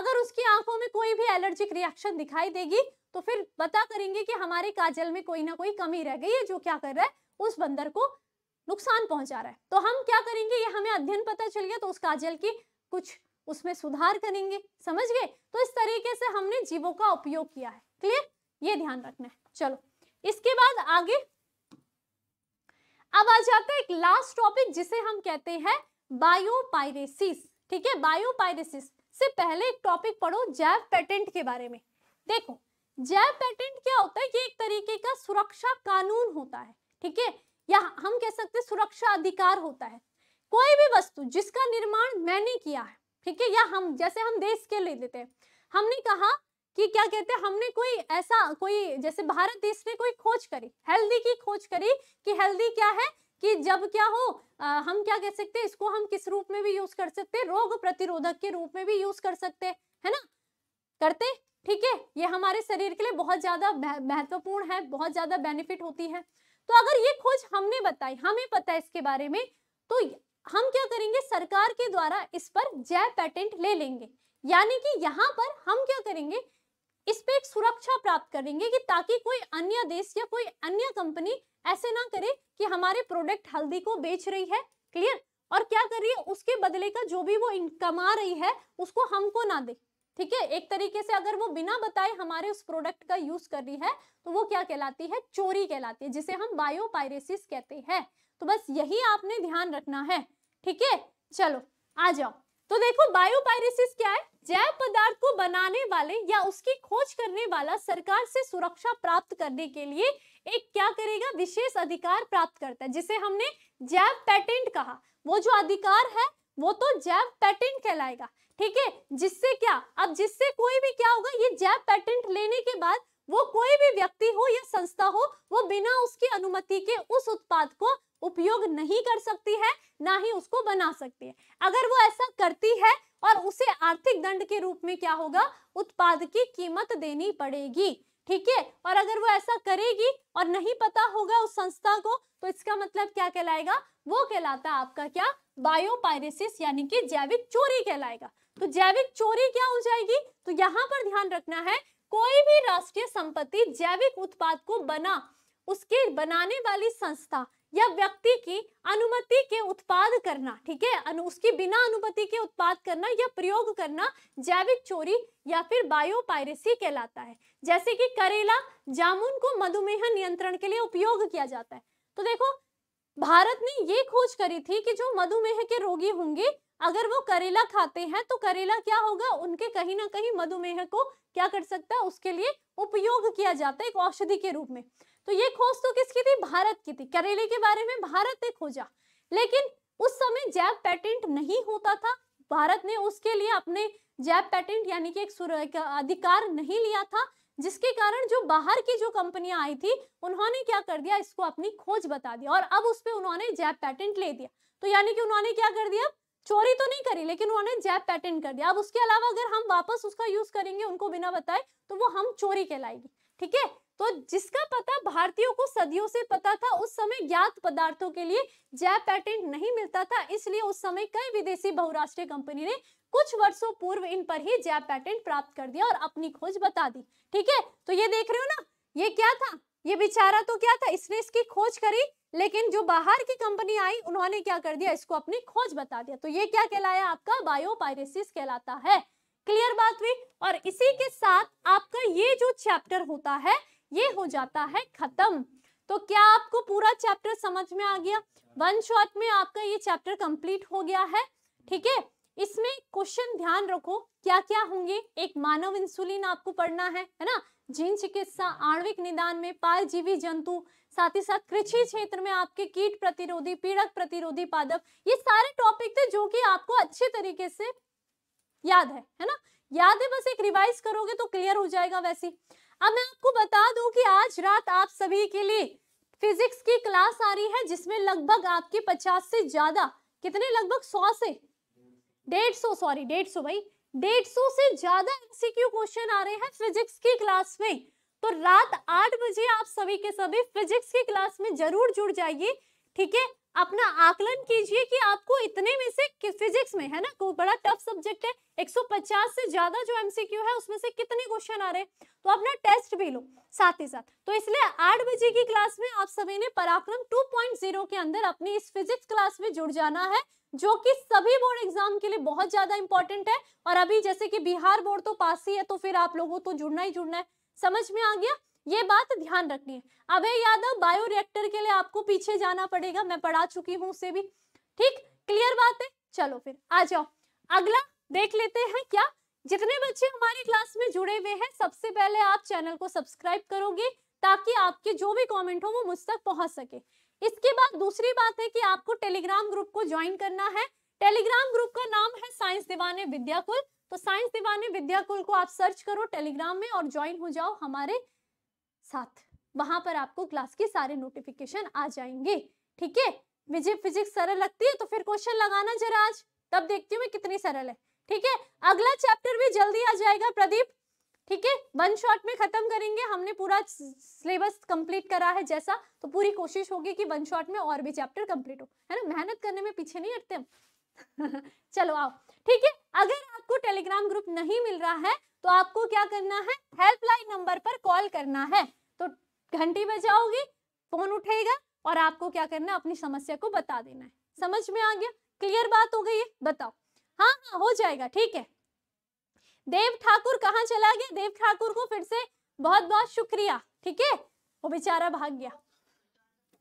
अगर उसकी आंखों में कोई भी एलर्जिक रिएक्शन दिखाई देगी तो फिर बता करेंगे कि हमारे काजल में कोई ना कोई कमी रह गई है जो क्या कर रहा है उस बंदर को नुकसान पहुंचा रहा है तो हम क्या करेंगे ये हमें अध्ययन पता चल गया तो उस काजल की कुछ उसमें सुधार करेंगे समझ गए तो इस तरीके से हमने जीवों का उपयोग किया है क्लियर ये ध्यान रखना है चलो इसके बाद आगे अब आ जाते हैं एक लास्ट टॉपिक जिसे हम कहते हैं बायोपायरेसिस ठीक है बायोपायरेसिस से पहले एक टॉपिक पढ़ो जैव पेटेंट के बारे में देखो जैव पेटेंट क्या होता है ये एक तरीके का सुरक्षा कानून होता है ठीक है या हम कह सकते हैं सुरक्षा अधिकार होता है कोई भी वस्तु जिसका निर्माण मैंने किया है ठीक है या हम जैसे हम देश के ले देते हैं हमने कहा कि क्या कहते हैं हमने कोई ऐसा कोई जैसे भारत देश ने कोई खोज करी हेल्दी की खोज करी कि हेल्दी क्या है कि जब क्या हो आ, हम क्या कह सकते हैं इसको हम किस रूप में भी यूज कर सकते हैं रोग प्रतिरोधक के रूप में भी यूज कर सकते हैं है ना करते ठीक है ये हमारे शरीर के लिए बहुत ज्यादा महत्वपूर्ण है बहुत ज्यादा बेनिफिट होती है तो अगर ये खोज हमने बताई हमें पता है इसके बारे में तो हम क्या करेंगे सरकार के द्वारा इस पर जय पेटेंट ले लेंगे यानी कि यहाँ पर हम क्या करेंगे इस पे एक सुरक्षा प्राप्त करेंगे कि ताकि कोई अन्य देश या कोई अन्य कंपनी ऐसे ना करे कि हमारे प्रोडक्ट हल्दी को बेच रही है क्लियर और क्या कर रही है उसके बदले का जो भी वो कमा रही है उसको हमको ना दे ठीक है एक तरीके से अगर वो बिना बताए हमारे उस प्रोडक्ट का यूज कर रही है तो वो क्या कहलाती है चोरी कहलाती है जिसे हम बायो पायरेसिस कहते हैं तो बस यही आपने ध्यान रखना है ठीक है चलो आ जाओ तो देखो बायोपायरेसिस क्या है जैव पदार्थ को बनाने वाले या उसकी खोज करने वाला सरकार से सुरक्षा प्राप्त करने के लिए एक क्या करेगा विशेष अधिकार प्राप्त करता है जिसे हमने जैव पेटेंट कहा वो जो अधिकार है वो तो जैव पेटेंट कहलाएगा ठीक है जिससे क्या अब जिससे कोई भी क्या होगा ये जैव पेटेंट लेने के बाद वो कोई भी व्यक्ति हो या संस्था हो वो बिना उसकी अनुमति के उस उत्पाद को उपयोग नहीं कर सकती है ना ही उसको बना सकती है अगर वो ऐसा करती है और उसे आर्थिक दंड के रूप में क्या होगा उत्पाद की कीमत देनी पड़ेगी ठीक है और अगर वो ऐसा करेगी और नहीं पता होगा उस संस्था को तो इसका मतलब क्या कहलाएगा वो कहलाता है आपका क्या बायोपायरेसिस यानी कि जैविक चोरी कहलाएगा तो जैविक चोरी क्या हो जाएगी तो यहाँ पर ध्यान रखना है कोई भी राष्ट्रीय संपत्ति जैविक उत्पाद को बना उसके बनाने वाली संस्था या व्यक्ति की अनुमति के उत्पाद करना ठीक है अनु, उसकी बिना अनुमति के उत्पाद करना या प्रयोग करना जैविक चोरी या फिर बायोपायरेसी कहलाता है जैसे कि करेला जामुन को मधुमेह नियंत्रण के लिए उपयोग किया जाता है तो देखो भारत ने ये खोज करी थी कि जो मधुमेह के रोगी होंगे अगर वो करेला खाते हैं तो करेला क्या होगा उनके कहीं ना कहीं मधुमेह को क्या कर सकता है उसके लिए उपयोग किया जाता है एक औषधि के रूप में तो ये खोज तो किसकी थी भारत की थी करेले के बारे में भारत ने खोजा लेकिन उस समय जैब पेटेंट नहीं होता था भारत ने उसके लिए अपने जैब पेटेंट यानी कि एक अधिकार नहीं लिया था जिसके कारण जो बाहर की जो कंपनियां आई थी उन्होंने क्या कर दिया इसको अपनी खोज बता दिया और अब उस पर उन्होंने जैब पेटेंट ले दिया तो यानी कि उन्होंने क्या कर दिया चोरी तो नहीं करी लेकिन उन्होंने जैब पैटेंट कर दिया अब उसके अलावा अगर हम वापस उसका यूज करेंगे उनको बिना बताए तो वो हम चोरी कहलाएगी ठीक है तो जिसका पता भारतीयों को सदियों से पता था उस समय ज्ञात पदार्थों के लिए जैब पैटेंट नहीं मिलता था इसलिए उस समय कई विदेशी बहुराष्ट्रीय कंपनी ने कुछ वर्षों पूर्व इन पर ही जैब पैटेंट प्राप्त कर दिया और अपनी खोज बता दी ठीक है तो ये देख रहे हो ना ये क्या था ये बेचारा तो क्या था इसने इसकी खोज करी लेकिन जो बाहर की कंपनी आई उन्होंने क्या कर दिया इसको अपनी खोज बता दिया तो ये क्या कहलाया आपका बायोपायरेसिस कहलाता है क्लियर बात हुई और इसी के साथ आपका ये जो चैप्टर होता है ये हो जाता है खत्म तो क्या आपको पूरा चैप्टर समझ में आ गया वन शॉट में आपका ये चैप्टर कंप्लीट हो गया है ठीक है इसमें क्वेश्चन ध्यान रखो क्या क्या होंगे एक मानव इंसुलिन आपको पढ़ना है है ना जीन चिकित्सा आणविक निदान में पारजीवी जंतु साथ ही साथ कृषि क्षेत्र में आपके कीट प्रतिरोधी पीड़क प्रतिरोधी पादप ये सारे टॉपिक थे जो कि आपको अच्छे तरीके से याद है है ना याद है बस एक रिवाइज करोगे तो क्लियर हो जाएगा वैसे अब मैं आपको बता दूं कि आज रात आप सभी के लिए फिजिक्स की क्लास आ रही है जिसमें लगभग आपके पचास से ज्यादा कितने लगभग सौ से डेढ़ सौ सॉरी डेढ़ सौ भाई डेढ़ सौ से ज्यादा एमसीक्यू क्वेश्चन आ रहे हैं फिजिक्स की क्लास में तो रात आठ बजे आप सभी के सभी फिजिक्स की क्लास में जरूर जुड़ जाइए ठीक है अपना आकलन कीजिए कि आपको इतने में से कि फिजिक्स में है ना को बड़ा टफ सब्जेक्ट है 150 से ज्यादा जो एमसीक्यू है उसमें से कितने क्वेश्चन आ रहे हैं तो अपना टेस्ट भी लो साथ ही साथ तो इसलिए आठ बजे की क्लास में आप सभी ने पराक्रम 2.0 के अंदर अपनी इस फिजिक्स क्लास में जुड़ जाना है जो कि सभी बोर्ड एग्जाम के लिए बहुत ज्यादा इंपॉर्टेंट है और अभी जैसे कि बिहार बोर्ड तो पास ही है तो फिर आप लोगों तो जुड़ना ही जुड़ना है समझ में आ गया ये बात ध्यान रखनी है अभय यादव बायो रिएक्टर के लिए आपको पीछे जाना पड़ेगा मैं पढ़ा चुकी हूँ उसे भी ठीक क्लियर बात है चलो फिर आ जाओ अगला देख लेते हैं क्या जितने बच्चे हमारी क्लास में जुड़े हुए हैं सबसे पहले आप चैनल को सब्सक्राइब करोगे ताकि आपके जो भी कमेंट हो वो मुझ तक पहुंच सके इसके बाद दूसरी बात है कि आपको टेलीग्राम ग्रुप को ज्वाइन करना है टेलीग्राम ग्रुप का नाम है साइंस दीवाने विद्याकुल तो साइंस दीवाने विद्याकुल को आप सर्च करो टेलीग्राम में और ज्वाइन हो जाओ हमारे साथ वहां पर आपको क्लास के सारे नोटिफिकेशन आ जाएंगे ठीक है मुझे फिजिक्स सरल लगती है तो फिर क्वेश्चन लगाना जरा आज तब देखती हूँ मैं कितनी सरल है ठीक है अगला चैप्टर भी जल्दी आ जाएगा प्रदीप ठीक है वन शॉट में खत्म करेंगे हमने पूरा सिलेबस कंप्लीट करा है जैसा तो पूरी कोशिश होगी कि वन शॉट में और भी चैप्टर कंप्लीट हो है ना मेहनत करने में पीछे नहीं हटते हम चलो आओ ठीक है अगर आपको टेलीग्राम ग्रुप नहीं मिल रहा है तो आपको क्या करना है हेल्पलाइन नंबर पर कॉल करना है तो घंटी बजाओगी फोन उठेगा और आपको क्या करना है अपनी समस्या को बता देना है समझ में आ गया क्लियर बात हो गई है बताओ हाँ हाँ हो जाएगा ठीक है देव ठाकुर कहाँ चला गया देव ठाकुर को फिर से बहुत बहुत शुक्रिया ठीक है वो बेचारा भाग गया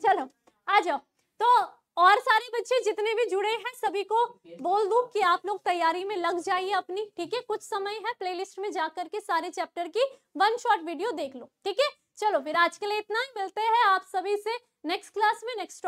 चलो आ जाओ तो और सारे बच्चे जितने भी जुड़े हैं सभी को बोल दू कि आप लोग तैयारी में लग जाइए अपनी ठीक है कुछ समय है प्लेलिस्ट में जाकर के सारे चैप्टर की वन शॉट वीडियो देख लो ठीक है चलो फिर आज के लिए इतना ही मिलते हैं आप सभी से नेक्स्ट क्लास में नेक्स्ट टॉपिक